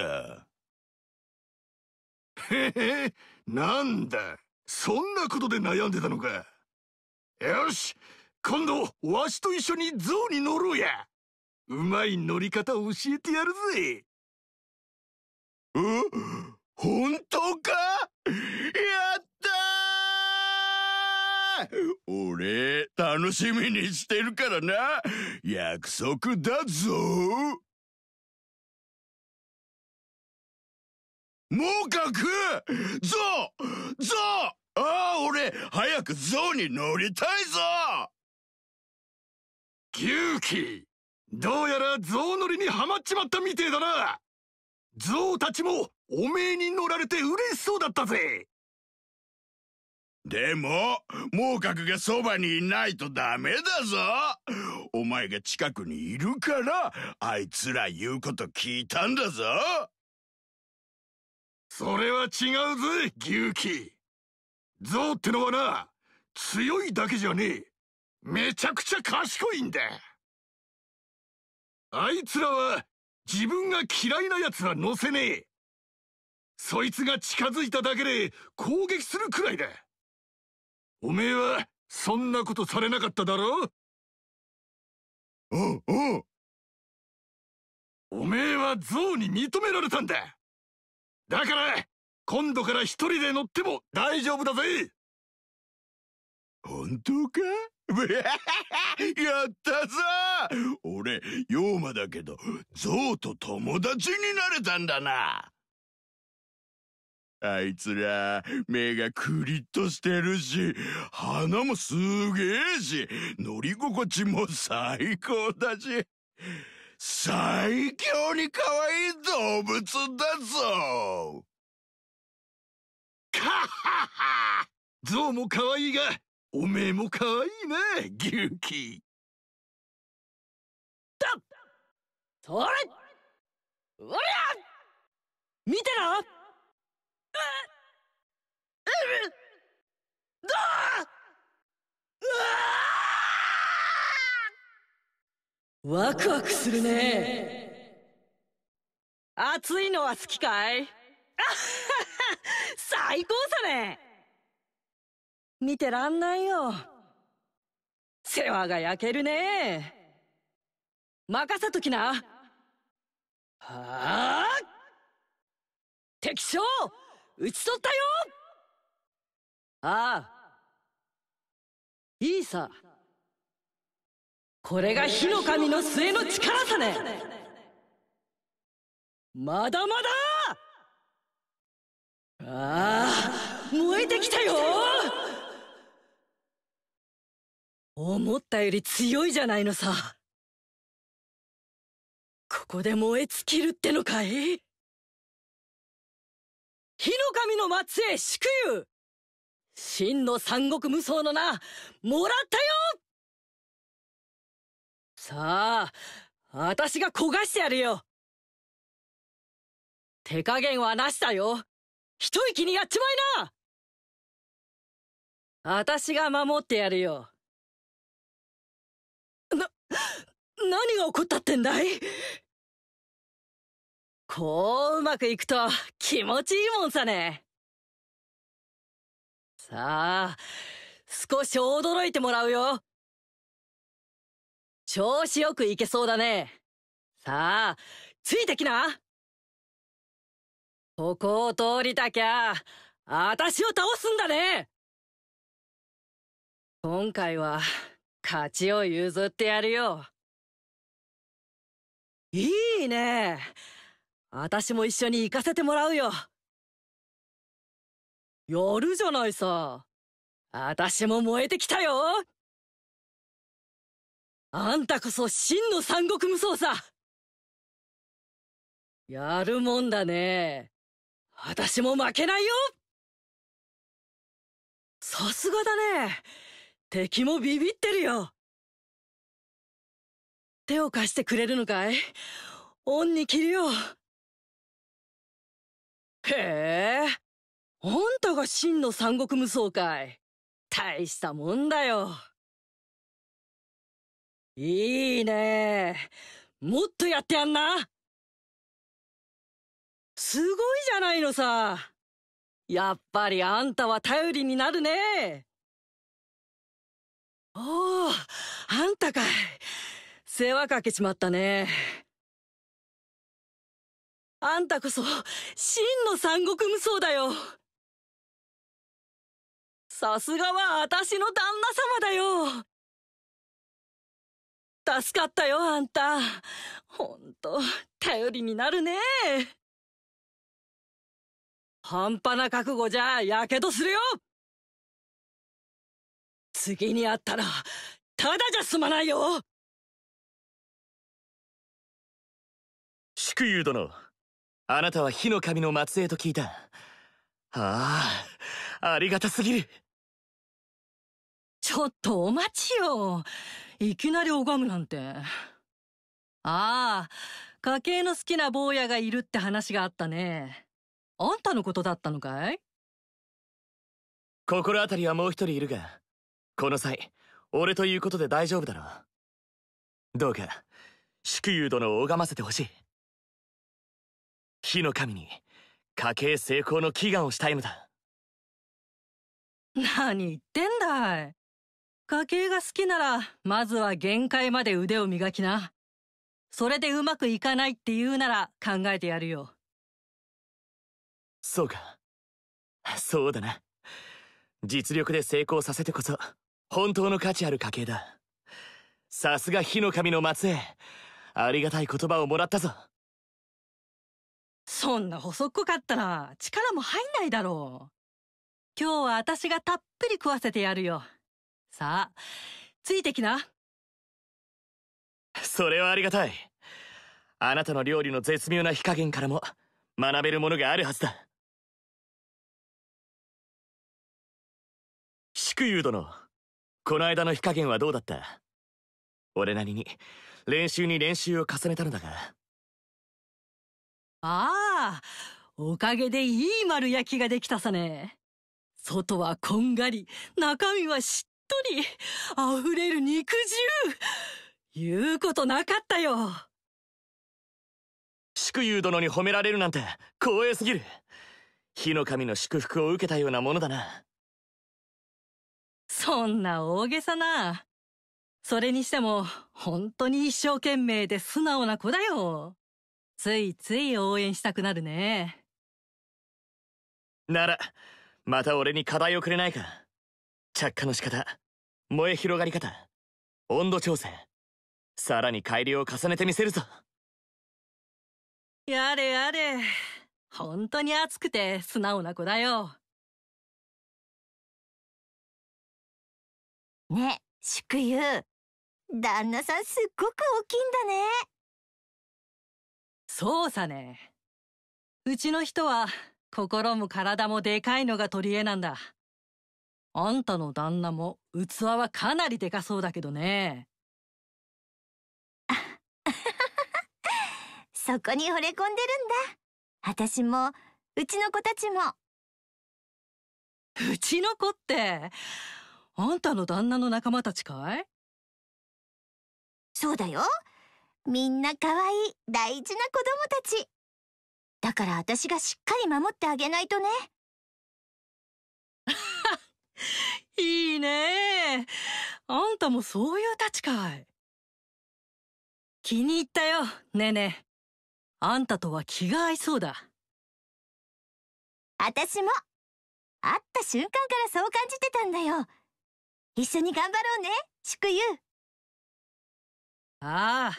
へへ、なんだ。そんなことで悩んでたのか。よし、今度、わしと一緒に象に乗ろうや。うまい乗り方を教えてやるぜ。え本当か俺、楽しみにしてるからな。約束だぞ。もうかくゾウゾウああ、俺、早くゾウに乗りたいぞ牛気どうやらゾウ乗りにはまっちまったみてえだなゾウたちもおめえに乗られて嬉しそうだったぜでも孟角がそばにいないとダメだぞお前が近くにいるからあいつら言うこと聞いたんだぞそれは違うぜ牛ゾウってのはな強いだけじゃねえめちゃくちゃ賢いんだあいつらは自分が嫌いな奴は乗せねえそいつが近づいただけで攻撃するくらいだおめえは、そんなことされなかっただろうおおおめえは象に認められたんだだから、今度から一人で乗っても大丈夫だぜ本当か やったぞ俺、妖魔だけど、象と友達になれたんだな。あいつら、目がクリッとしてるし、鼻もすげえし、乗り心地も最高だし、最強に可愛い動物だぞかッはッハゾウも可愛いが、おめえも可愛いな、牛鬼。だそれおりゃ見てなワクワクするね熱いのは好きかい 最高さね見てらんないよ世話が焼けるね任せときなはあ敵将討ち取ったよああいいさこれが火の神の末の力さねまだまだああ燃えてきたよ思ったより強いじゃないのさここで燃え尽きるってのかい火の神の末裔祝祐真の三国無双の名、もらったよさあ、私が焦がしてやるよ手加減はなしだよ一息にやっちまいな私が守ってやるよ。な、何が起こったってんだいこううまくいくと気持ちいいもんさね。さあ、少し驚いてもらうよ。調子よくいけそうだね。さあ、ついてきな。ここを通りたきゃ、あたしを倒すんだね今回は、勝ちを譲ってやるよ。いいね。私も一緒に行かせてもらうよ。やるじゃないさ。私も燃えてきたよあんたこそ真の三国無双さやるもんだね。私も負けないよさすがだね。敵もビビってるよ。手を貸してくれるのかい恩に着るよ。へえ。あんたが真の三国無双かい。大したもんだよ。いいねもっとやってやんな。すごいじゃないのさ。やっぱりあんたは頼りになるね。おお、あんたかい。世話かけちまったね。あんたこそ、真の三国無双だよ。さすがは私の旦那様だよ。助かったよ、あんた。ほんと、頼りになるね。半端な覚悟じゃ、やけどするよ次に会ったら、ただじゃ済まないよ祝だな。あなたは火の神の末裔と聞いた。ああ、ありがたすぎる。ちょっとお待ちよ。いきなり拝むなんて。ああ、家計の好きな坊やがいるって話があったね。あんたのことだったのかい心当たりはもう一人いるが、この際、俺ということで大丈夫だろう。どうか、祝友殿を拝ませてほしい。火の神に家計成功の祈願をしたいのだ何言ってんだい家計が好きならまずは限界まで腕を磨きなそれでうまくいかないって言うなら考えてやるよそうかそうだな実力で成功させてこそ本当の価値ある家計ださすが火の神の末裔ありがたい言葉をもらったぞそんな細っこかったら力も入んないだろう。今日は私がたっぷり食わせてやるよ。さあ、ついてきな。それはありがたい。あなたの料理の絶妙な火加減からも学べるものがあるはずだ。祝友殿、この間の火加減はどうだった俺なりに練習に練習を重ねたのだが。ああ、おかげでいい丸焼きができたさね。外はこんがり、中身はしっとり、溢れる肉汁言うことなかったよ祝友殿に褒められるなんて光栄すぎる火の神の祝福を受けたようなものだな。そんな大げさな。それにしても、本当に一生懸命で素直な子だよ。ついつい応援したくなるね。なら、また俺に課題をくれないか。着火の仕方、燃え広がり方、温度調整、さらに改良を重ねてみせるぞ。やれやれ。本当に熱くて素直な子だよ。ね祝優。旦那さんすっごく大きいんだね。そうさね。うちの人は、心も体もでかいのが取り柄なんだ。あんたの旦那も器はかなりでかそうだけどね。そこに惚れ込んでるんだ。私も、うちの子たちも。うちの子って、あんたの旦那の仲間たちかいそうだよ。みんな可愛い大事な子供たち。だから私がしっかり守ってあげないとね。いいねあんたもそういうたちかい。気に入ったよ、ねねあんたとは気が合いそうだ。私も。会った瞬間からそう感じてたんだよ。一緒に頑張ろうね、祝優。ああ。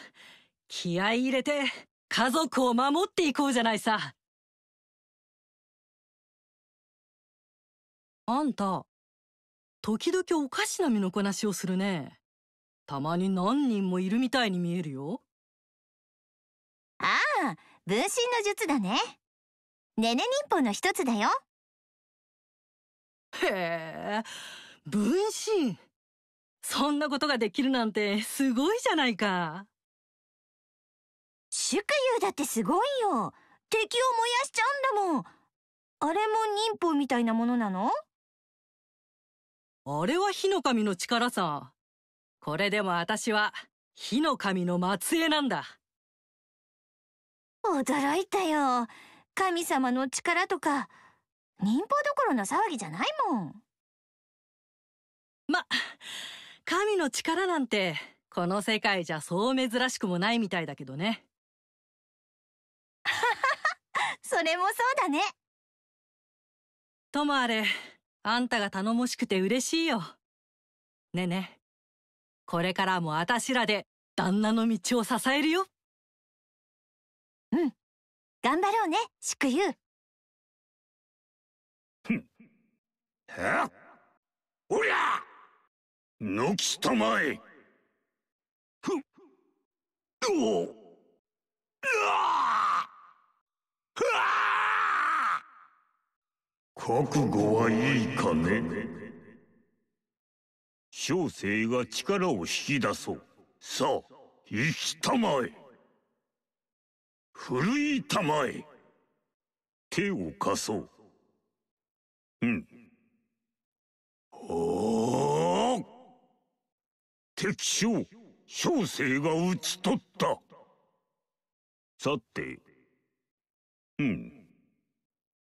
気合入れて、家族を守っていこうじゃないさ。あんた、時々おかしな身のこなしをするね。たまに何人もいるみたいに見えるよ。ああ、分身の術だね。ねね忍法の一つだよ。へえ、分身。そんなことができるなんてすごいじゃないか。祝友だってすごいよ敵を燃やしちゃうんだもんあれも忍法みたいなものなのあれは火の神の力さこれでも私は火の神の末裔なんだ驚いたよ神様の力とか忍法どころの騒ぎじゃないもんま神の力なんてこの世界じゃそう珍しくもないみたいだけどねそれもそうだね。ともあれ、あんたが頼もしくて嬉しいよ。ねねこれからもあたしらで旦那の道を支えるよ。うん。頑張ろうね、祝優。ふん。おりゃふおうわあ覚悟はいいかね小生が力を引き出そうさあ生きたまえ奮いたまえ手を貸そううんおお敵将小生が討ち取ったさてうん。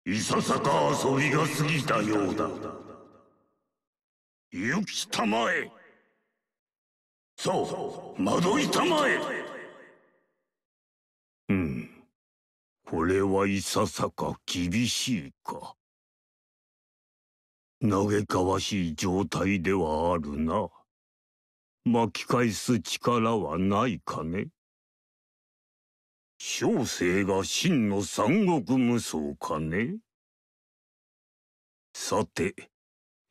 いささか遊びが過ぎたようだ。ゆきたまえ。そう、どいたまえ。うん。これはいささか厳しいか。嘆かわしい状態ではあるな。巻き返す力はないかね。小生が真の三国無双かねさて、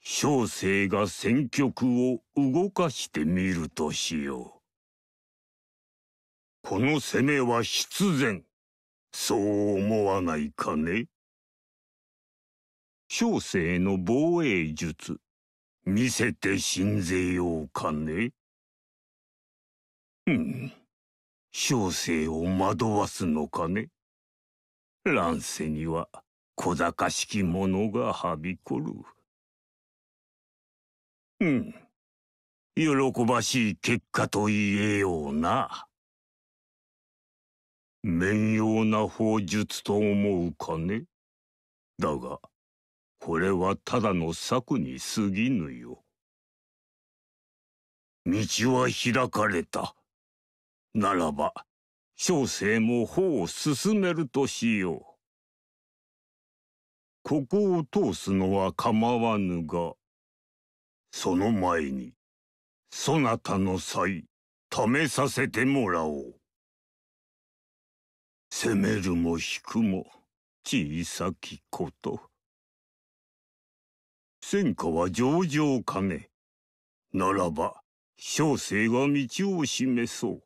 小生が戦局を動かしてみるとしよう。この攻めは必然。そう思わないかね小生の防衛術、見せて信ぜようかねうん。小生を惑わすのかね乱世には小賢しき者がはびこる。うん。喜ばしい結果と言えような。面用な法術と思うかねだが、これはただの策に過ぎぬよ。道は開かれた。ならば、小生も歩を進めるとしよう。ここを通すのは構わぬが、その前に、そなたの才、試させてもらおう。攻めるも引くも、小さきこと。戦果は上々かね。ならば、小生が道を示そう。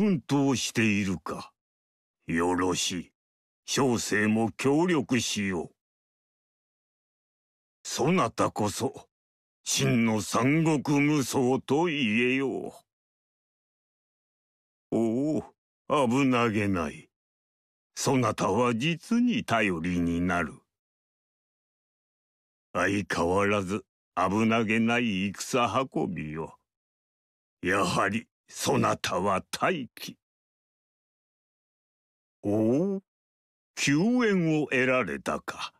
奮闘しているか。よろしい。小生も協力しよう。そなたこそ、真の三国無双と言えよう。おお、危なげない。そなたは実に頼りになる。相変わらず危なげない戦運びよ。やはりそなたは大器。おお、救援を得られたか。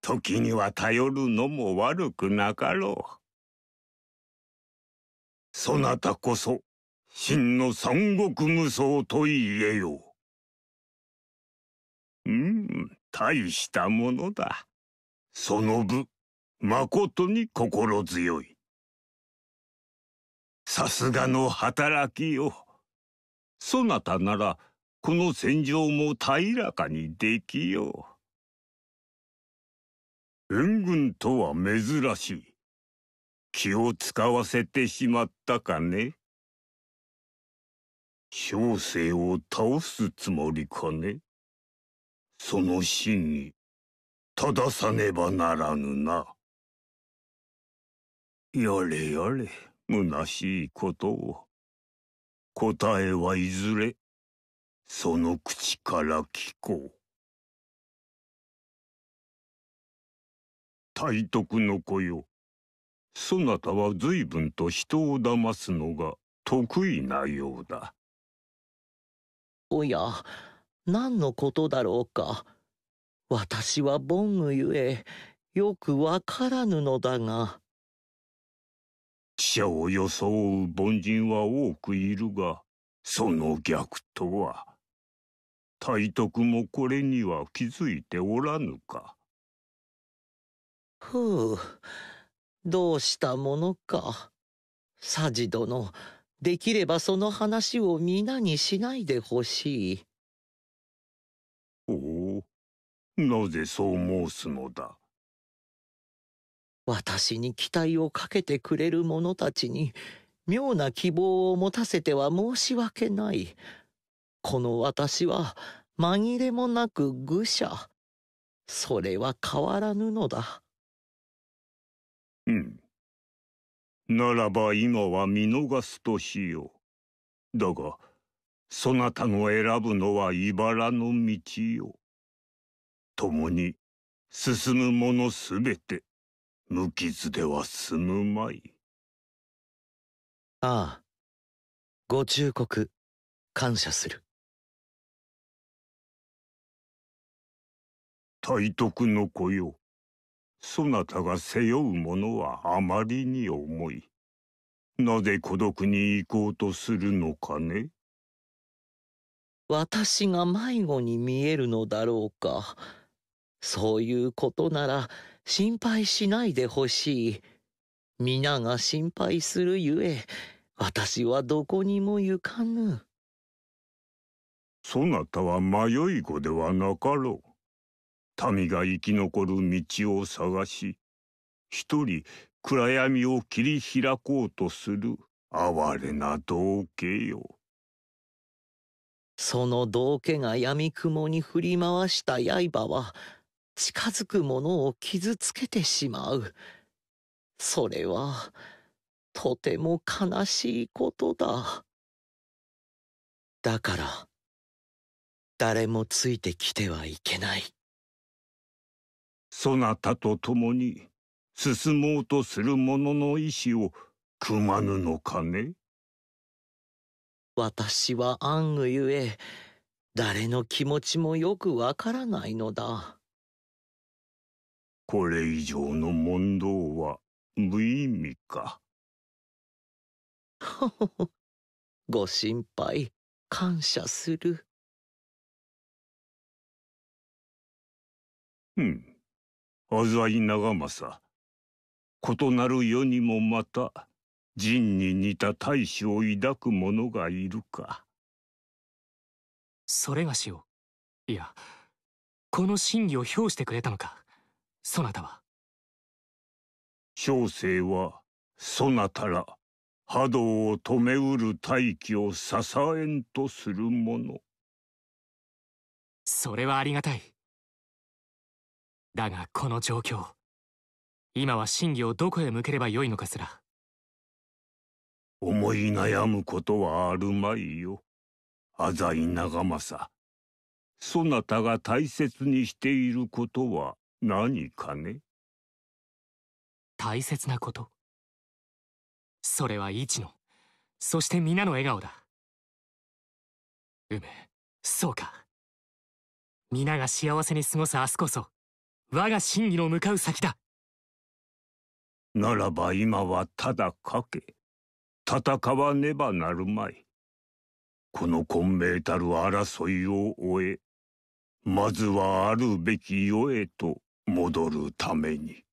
時には頼るのも悪くなかろう。そなたこそ、真の三国無双と言えよう。うん、大したものだ。その分、まことに心強い。さすがの働きよ。そなたなら、この戦場も平らかにできよう。援軍とは珍しい。気を使わせてしまったかね。小生を倒すつもりかね。その真意、正さねばならぬな。やれやれ。虚しいことを。答えはいずれ、その口から聞こう。体徳の子よ。そなたは随分と人を騙すのが得意なようだ。おや、何のことだろうか。私は凡具ゆえ、よくわからぬのだが。死者を装う凡人は多くいるが、その逆とは。体徳もこれには気づいておらぬか。ふう、どうしたものか。サジ殿、できればその話を皆にしないでほしい。おお、なぜそう申すのだ。私に期待をかけてくれる者たちに、妙な希望を持たせては申し訳ない。この私は、紛れもなく愚者。それは変わらぬのだ。うん。ならば今は見逃すとしよう。だが、そなたの選ぶのは茨の道よ。共に進む者すべて。無傷では済むまいああご忠告感謝する体徳の子よそなたが背負うものはあまりに重いなぜ孤独に行こうとするのかね私が迷子に見えるのだろうかそういうことなら心配しないでほしい。皆が心配するゆえ、私はどこにも行かぬ。そなたは迷い子ではなかろう。民が生き残る道を探し、一人暗闇を切り開こうとする哀れな道家よ。その道家が闇雲に振り回した刃は、近づくものを傷つけてしまう。それは、とても悲しいことだ。だから、誰もついてきてはいけない。そなたと共に進もうとする者の意志をくまぬのかね私は暗愚ゆえ、誰の気持ちもよくわからないのだ。これ以上の問答は無意味か。ご心配、感謝する。うん、浅井長政。異なる世にもまた、仁に似た大志を抱く者がいるか。それがしを、いや、この真偽を表してくれたのか。そなたは小生はそなたら波動を止めうる大気を支えんとするものそれはありがたいだがこの状況今は真偽をどこへ向ければよいのかすら思い悩むことはあるまいよ浅井長政そなたが大切にしていることは何かね大切なことそれは一のそして皆の笑顔だうむそうか皆が幸せに過ごす明日こそ我が真偽の向かう先だならば今はただ賭け戦わねばなるまいこの混迷たる争いを終えまずはあるべき世へと戻るために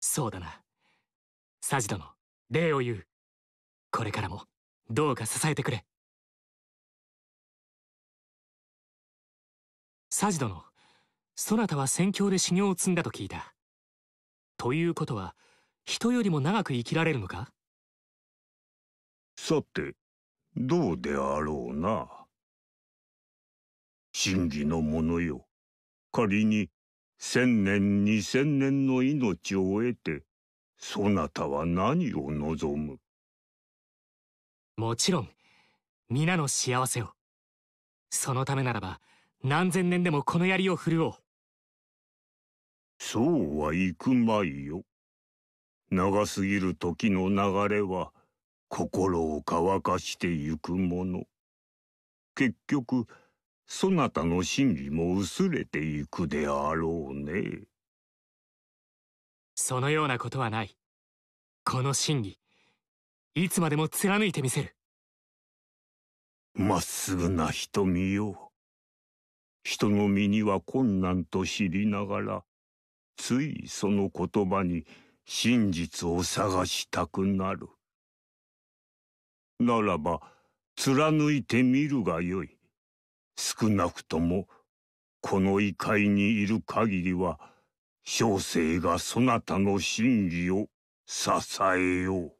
そうだなサジ殿礼を言うこれからもどうか支えてくれサジ殿そなたは戦況で修行を積んだと聞いたということは人よりも長く生きられるのかさてどうであろうな真偽のものよ仮に千年二千年の命を得てそなたは何を望むもちろん皆の幸せをそのためならば何千年でもこの槍を振るおうそうはいくまいよ長すぎる時の流れは心を乾かしてゆくもの結局そなたの真理も薄れていくであろうね。そのようなことはない。この真理、いつまでも貫いてみせる。まっすぐな瞳よ。人の身には困難と知りながら、ついその言葉に真実を探したくなる。ならば、貫いてみるがよい。少なくともこの異界にいる限りは小生がそなたの真偽を支えよう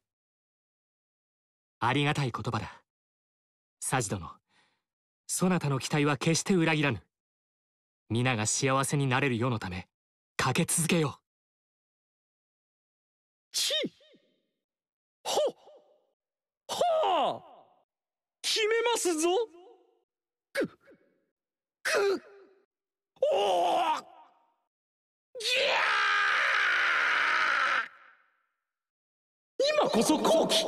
ありがたい言葉だサジ殿そなたの期待は決して裏切らぬ皆が幸せになれる世のためかけ続けようちほはあ決めますぞくくおーぎゃ今こそ好機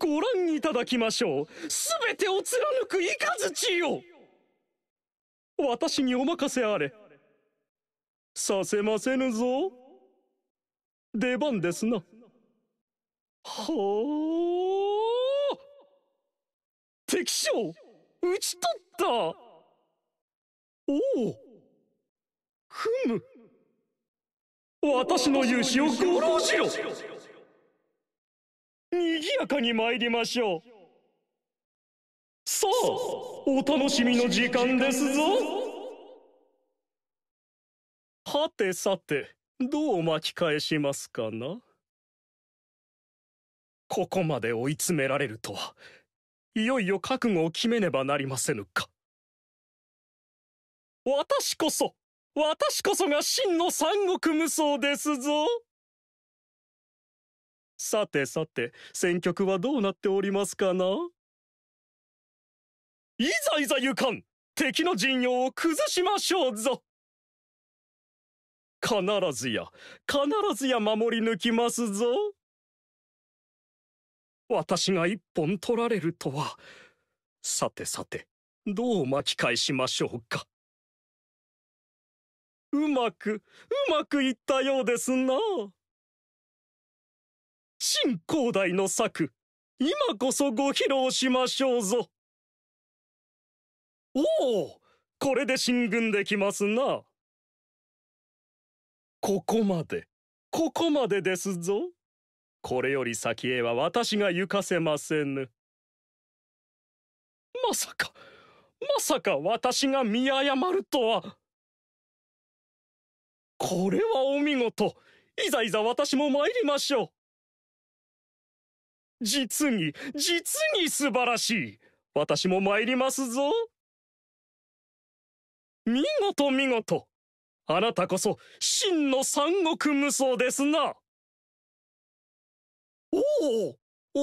ご覧いただきましょうすべてを貫く雷よ私にお任せあれさせませぬぞ出番ですなほあ敵将討ち取ったおおふむ私の勇姿をごろしろにぎやかに参りましょうさあお楽しみの時間ですぞはてさてどう巻き返しますかなここまで追い詰められるとはいよいよ覚悟を決めねばなりませぬか。私こそ、私こそが真の三国無双ですぞ。さてさて、戦局はどうなっておりますかないざいざ行かん敵の陣容を崩しましょうぞ必ずや、必ずや守り抜きますぞ。私が一本取られるとは。さてさて、どう巻き返しましょうか。うまく、うまくいったようですな。新広大の策、今こそご披露しましょうぞ。おおこれで進軍できますな。ここまで、ここまでですぞ。これより先へは私が行かせませぬまさかまさか私が見誤るとはこれはお見事いざいざ私も参りましょう実に実に素晴らしい私も参りますぞ見事見事あなたこそ真の三国無双ですなおお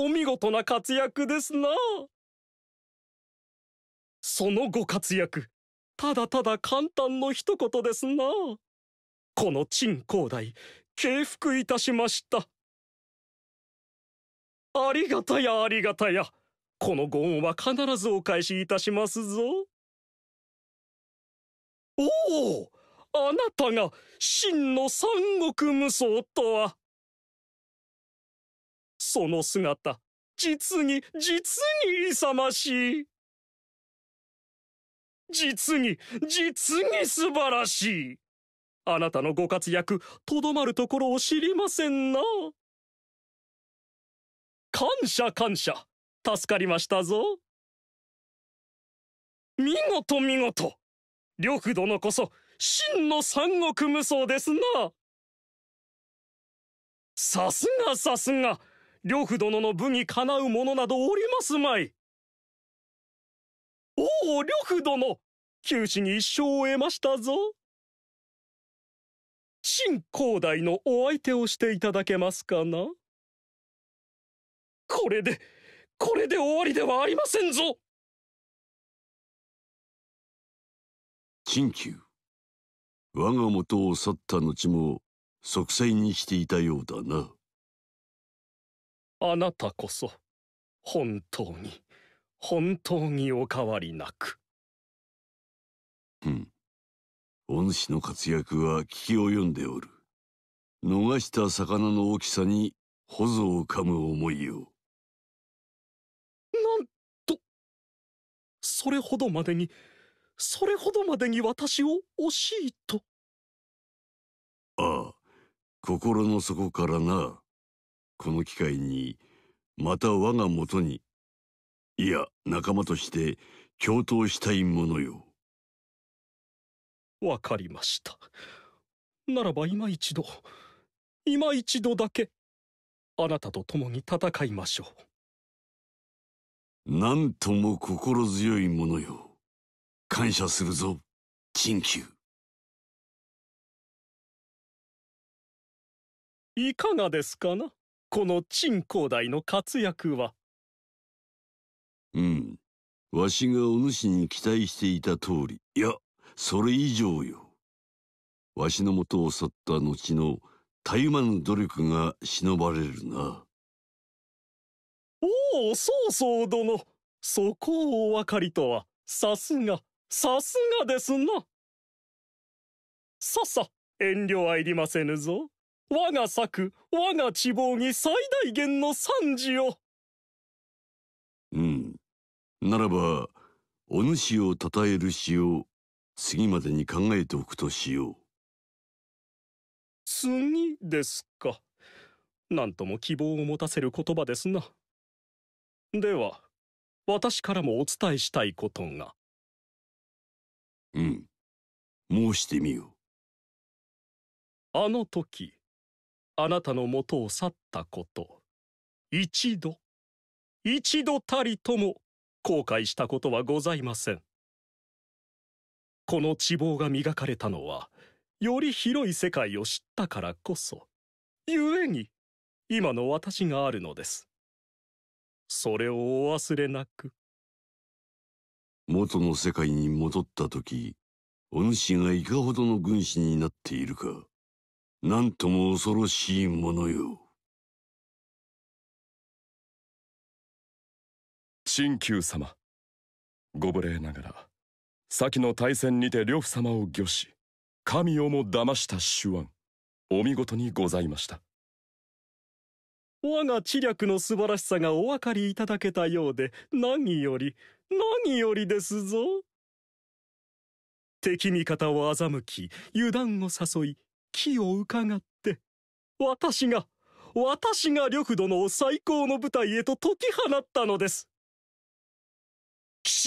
お見事な活躍ですなそのご活躍ただただ簡単の一言ですなこの陳光大敬服いたしましたありがたやありがたやこのご恩は必ずお返しいたしますぞおおあなたが真の三国無双とはその姿、実に、実に勇ましい。実に、実に素晴らしい。あなたのご活躍、とどまるところを知りませんな。感謝感謝。助かりましたぞ。見事見事。緑殿こそ、真の三国無双ですな。さすがさすが。呂布殿の武にかなう者などおりますまいおお呂布殿九死に一生を得ましたぞ新皇大のお相手をしていただけますかなこれでこれで終わりではありませんぞ陳旧我が元を去った後も息災にしていたようだな。あなたこそ本当に本当にお変わりなく。うん。恩師の活躍は聞き及んでおる。逃した魚の大きさにほぞを噛む思いを。なんと、それほどまでに、それほどまでに私を惜しいと。ああ、心の底からな。この機会にまた我が元にいや仲間として共闘したいものよ。わかりました。ならば今一度今一度だけあなたと共に戦いましょう。なんとも心強いものよ。感謝するぞ、陳旧。いかがですかなこの陳光大の活躍は。うん。わしがお主に期待していた通り、いや、それ以上よ。わしのもとを去った後のたゆまぬ努力が忍ばれるな。おお、そうそう殿。そこをお分かりとは、さすが、さすがですな。ささ、遠慮はいりませぬぞ。我が策、我が希望に最大限の賛辞を。うん。ならば、お主を称える詩を、次までに考えておくとしよう。次ですか。なんとも希望を持たせる言葉ですな。では、私からもお伝えしたいことが。うん。申してみよ。う。あの時、あなたのもとを去ったこと一度一度たりとも後悔したことはございませんこの希望が磨かれたのはより広い世界を知ったからこそ故に今の私があるのですそれをお忘れなく元の世界に戻った時お主がいかほどの軍師になっているか何とも恐ろしいものよ。神宮様、ご無礼ながら、先の大戦にて呂布様を御し、神をも騙した手腕、お見事にございました。我が知略の素晴らしさがお分かりいただけたようで、何より、何よりですぞ。敵味方を欺き、油断を誘い、気を伺って私が私が呂布殿を最高の舞台へと解き放ったのです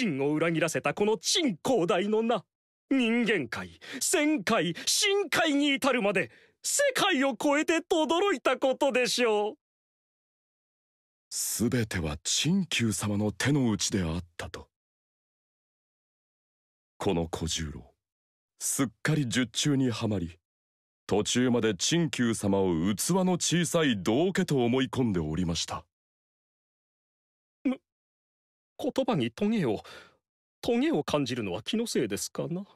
鬼神を裏切らせたこの陳光大の名人間界仙界神界に至るまで世界を超えて轟いたことでしょう全ては陳宮様の手の内であったとこの小十郎すっかり術中にはまり途中まで陳旧様を器の小さい道家と思い込んでおりましたむ言葉にトゲをトゲを感じるのは気のせいですかな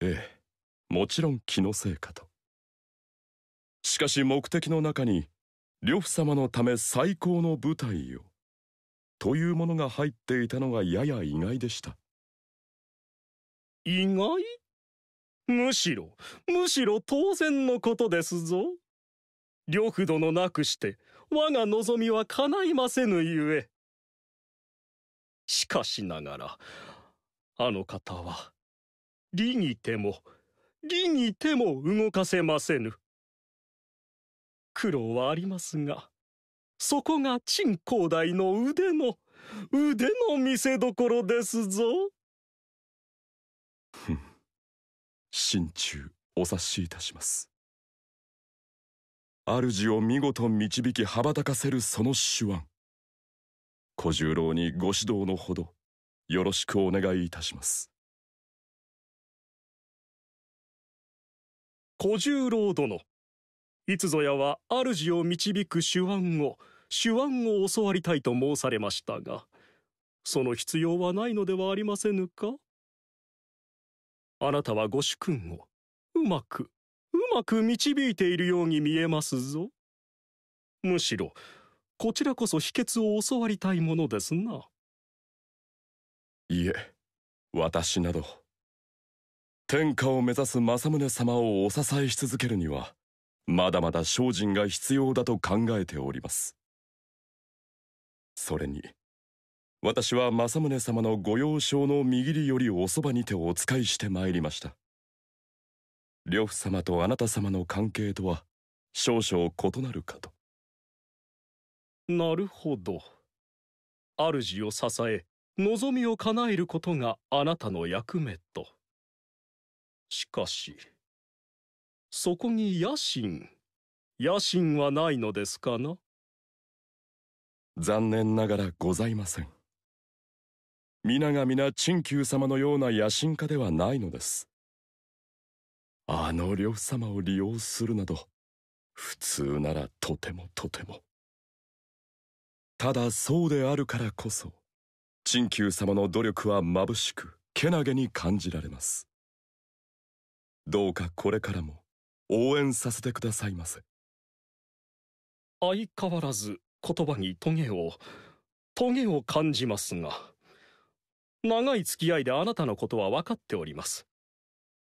ええもちろん気のせいかとしかし目的の中に呂布様のため最高の舞台をというものが入っていたのがやや意外でした意外むしろむしろ当然のことですぞ呂布殿なくして我が望みは叶いませぬゆえしかしながらあの方は理にても理にても動かせませぬ苦労はありますがそこが陳光大の腕の腕の見せどころですぞ。心中お察しいたします主を見事導き羽ばたかせるその手腕小十郎にご指導のほどよろしくお願いいたします小十郎殿いつぞやは主を導く手腕を手腕を教わりたいと申されましたがその必要はないのではありませぬかあなたはご主君をうまくうまく導いているように見えますぞむしろこちらこそ秘訣を教わりたいものですないえ私など天下を目指す政宗様をお支えし続けるにはまだまだ精進が必要だと考えておりますそれに私は政宗様の御用商の右利よりおそばにてお仕えしてまいりました呂布様とあなた様の関係とは少々異なるかとなるほど主を支え望みを叶えることがあなたの役目としかしそこに野心野心はないのですかな残念ながらございません皆が皆陳旧様のような野心家ではないのですあの呂布様を利用するなど普通ならとてもとてもただそうであるからこそ陳旧様の努力は眩しくけなげに感じられますどうかこれからも応援させてくださいませ相変わらず言葉にトゲをトゲを感じますが。長い付き合いであなたのことは分かっております。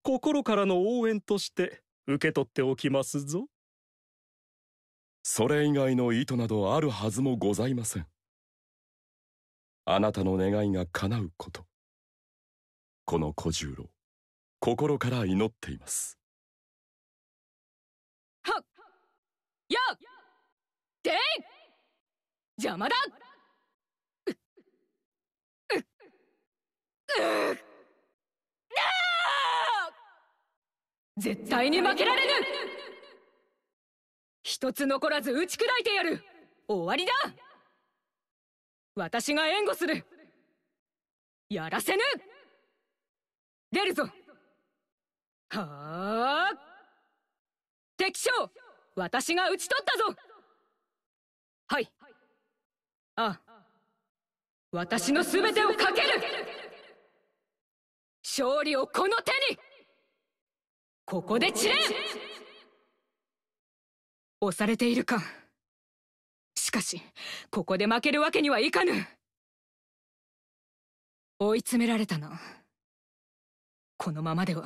心からの応援として受け取っておきますぞ。それ以外の意図などあるはずもございません。あなたの願いが叶うこと。この小十郎、心から祈っています。はっやっでい邪魔だ絶対に負けられぬ一つ残らず打ち砕いてやる終わりだ私が援護するやらせぬ出るぞはあ敵将私が討ち取ったぞはいああ私の全てをかける勝利をこの手にここで散れ押されているかしかしここで負けるわけにはいかぬ追い詰められたなこのままでは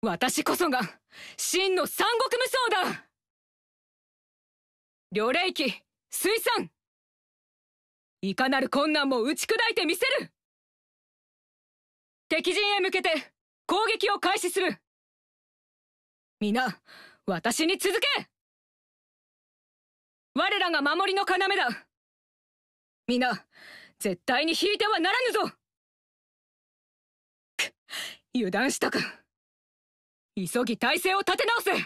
私こそが真の三国無双だ旅霊記水産いかなる困難も打ち砕いてみせる敵陣へ向けて攻撃を開始する皆私に続け我らが守りの要だ皆絶対に引いてはならぬぞく油断したか急ぎ体勢を立て直せ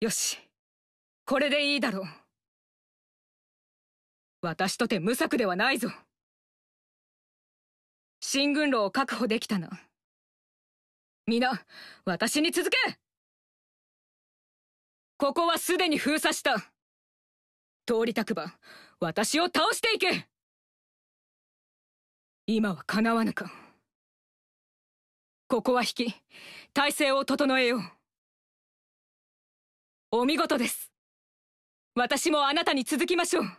よしこれでいいだろう私とて無策ではないぞ進軍路を確保できたの。皆、私に続けここはすでに封鎖した。通りたくば、私を倒していけ今は叶わぬか。ここは引き、体制を整えよう。お見事です。私もあなたに続きましょう。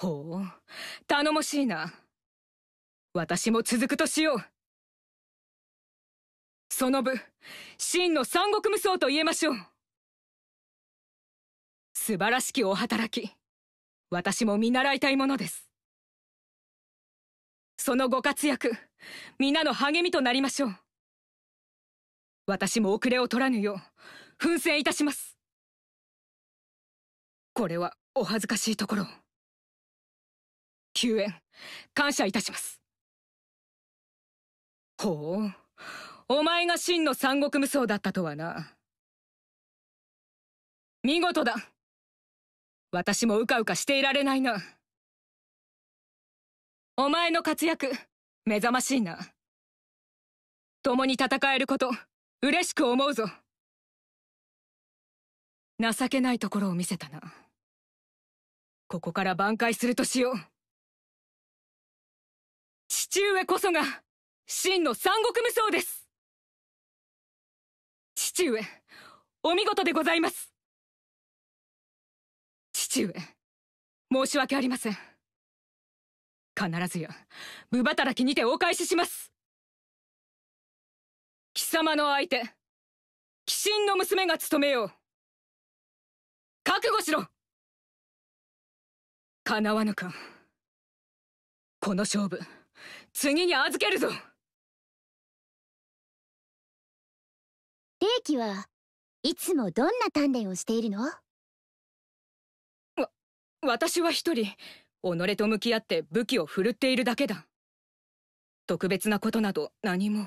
ほう、頼もしいな。私も続くとしようその部真の三国無双と言えましょう素晴らしきお働き私も見習いたいものですそのご活躍皆の励みとなりましょう私も遅れを取らぬよう奮戦いたしますこれはお恥ずかしいところ救援感謝いたしますほうお前が真の三国無双だったとはな見事だ私もうかうかしていられないなお前の活躍目覚ましいな共に戦えること嬉しく思うぞ情けないところを見せたなここから挽回するとしよう父上こそが真の三国無双です父上お見事でございます父上申し訳ありません必ずや無働きにてお返しします貴様の相手鬼神の娘が務めよう覚悟しろかなわぬかこの勝負次に預けるぞ期はいつもどんな鍛錬をしているのわ私は一人己と向き合って武器を振るっているだけだ特別なことなど何も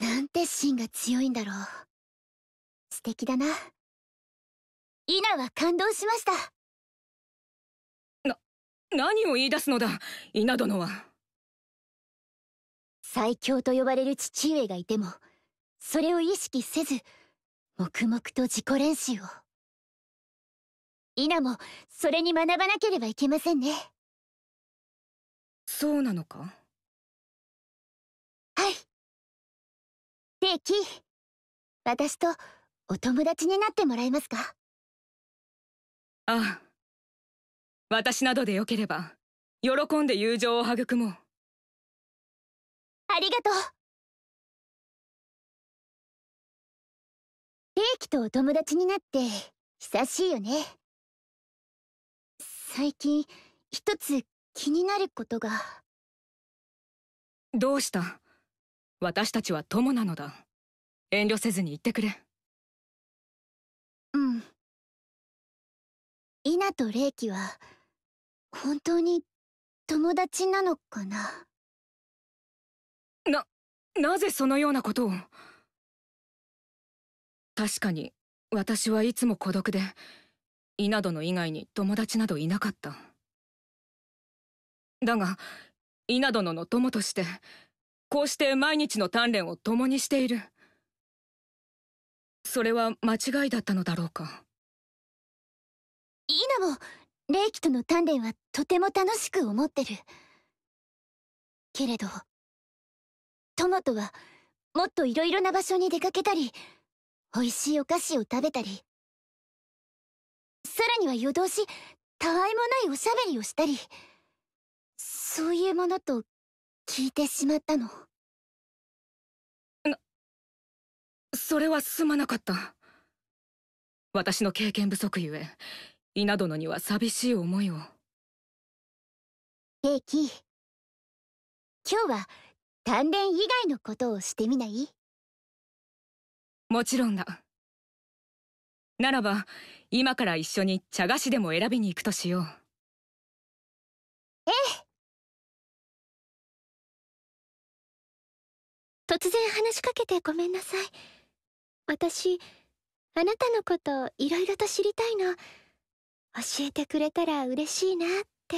なんて芯が強いんだろう素敵だなイナは感動しましたな何を言い出すのだイナ殿は最強と呼ばれる父上がいてもそれを意識せず黙々と自己練習をイナもそれに学ばなければいけませんねそうなのかはいでー私とお友達になってもらえますかああ私などでよければ喜んで友情を育もうありがとうケーキとお友達になって久しいよね最近一つ気になることがどうした私たちは友なのだ遠慮せずに言ってくれうんイナとレイキは本当に友達なのかなななぜそのようなことを確かに私はいつも孤独で稲殿以外に友達などいなかっただが稲殿の友としてこうして毎日の鍛錬を共にしているそれは間違いだったのだろうか稲も霊気との鍛錬はとても楽しく思ってるけれど友とはもっといろいろな場所に出かけたり美味しいお菓子を食べたりさらには夜通したわいもないおしゃべりをしたりそういうものと聞いてしまったのなそれはすまなかった私の経験不足ゆえ稲殿には寂しい思いをケーキ今日は鍛錬以外のことをしてみないもちろんだならば今から一緒に茶菓子でも選びに行くとしようええ突然話しかけてごめんなさい私あなたのこといろいろと知りたいの教えてくれたら嬉しいなって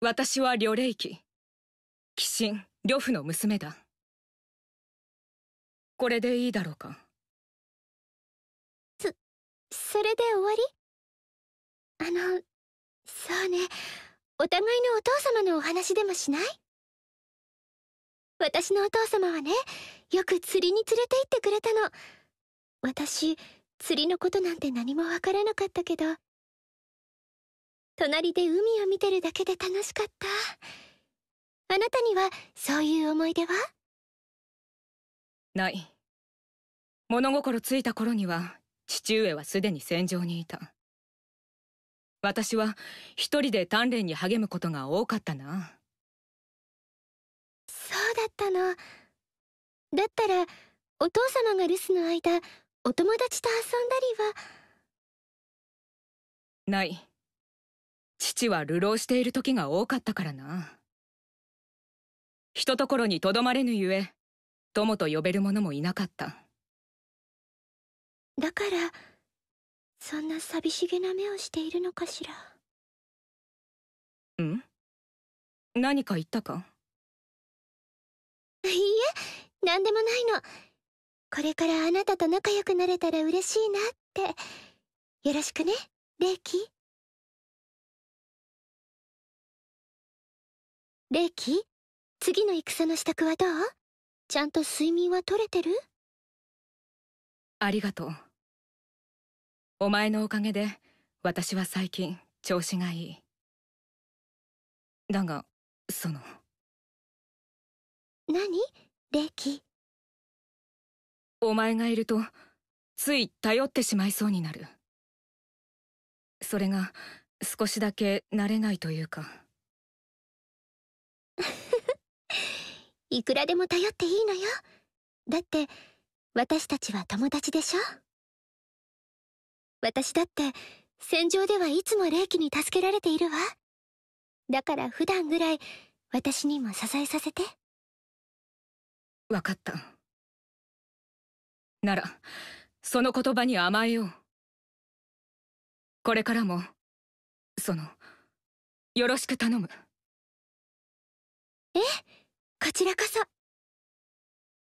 私は旅霊騎。鬼神呂布の娘だこれでいいだろうかそそれで終わりあのそうねお互いのお父様のお話でもしない私のお父様はねよく釣りに連れて行ってくれたの私釣りのことなんて何も分からなかったけど隣で海を見てるだけで楽しかったあなたにはそういう思い出はない物心ついた頃には父上はすでに戦場にいた私は一人で鍛錬に励むことが多かったなそうだったのだったらお父様が留守の間お友達と遊んだりはない父は流浪している時が多かったからなひとところにとどまれぬゆえ友と呼べる者もいなかっただからそんな寂しげな目をしているのかしらん何か言ったかいいえ何でもないのこれからあなたと仲良くなれたら嬉しいなってよろしくねレイキレイキ次の戦の支度はどうちゃんと睡眠は取れてるありがとうお前のおかげで私は最近調子がいいだがその何レキお前がいるとつい頼ってしまいそうになるそれが少しだけ慣れないというかいくらでも頼っていいのよだって私たちは友達でしょ私だって戦場ではいつも霊気に助けられているわだから普段ぐらい私にも支えさせて分かったならその言葉に甘えようこれからもそのよろしく頼むえっこちらこそ。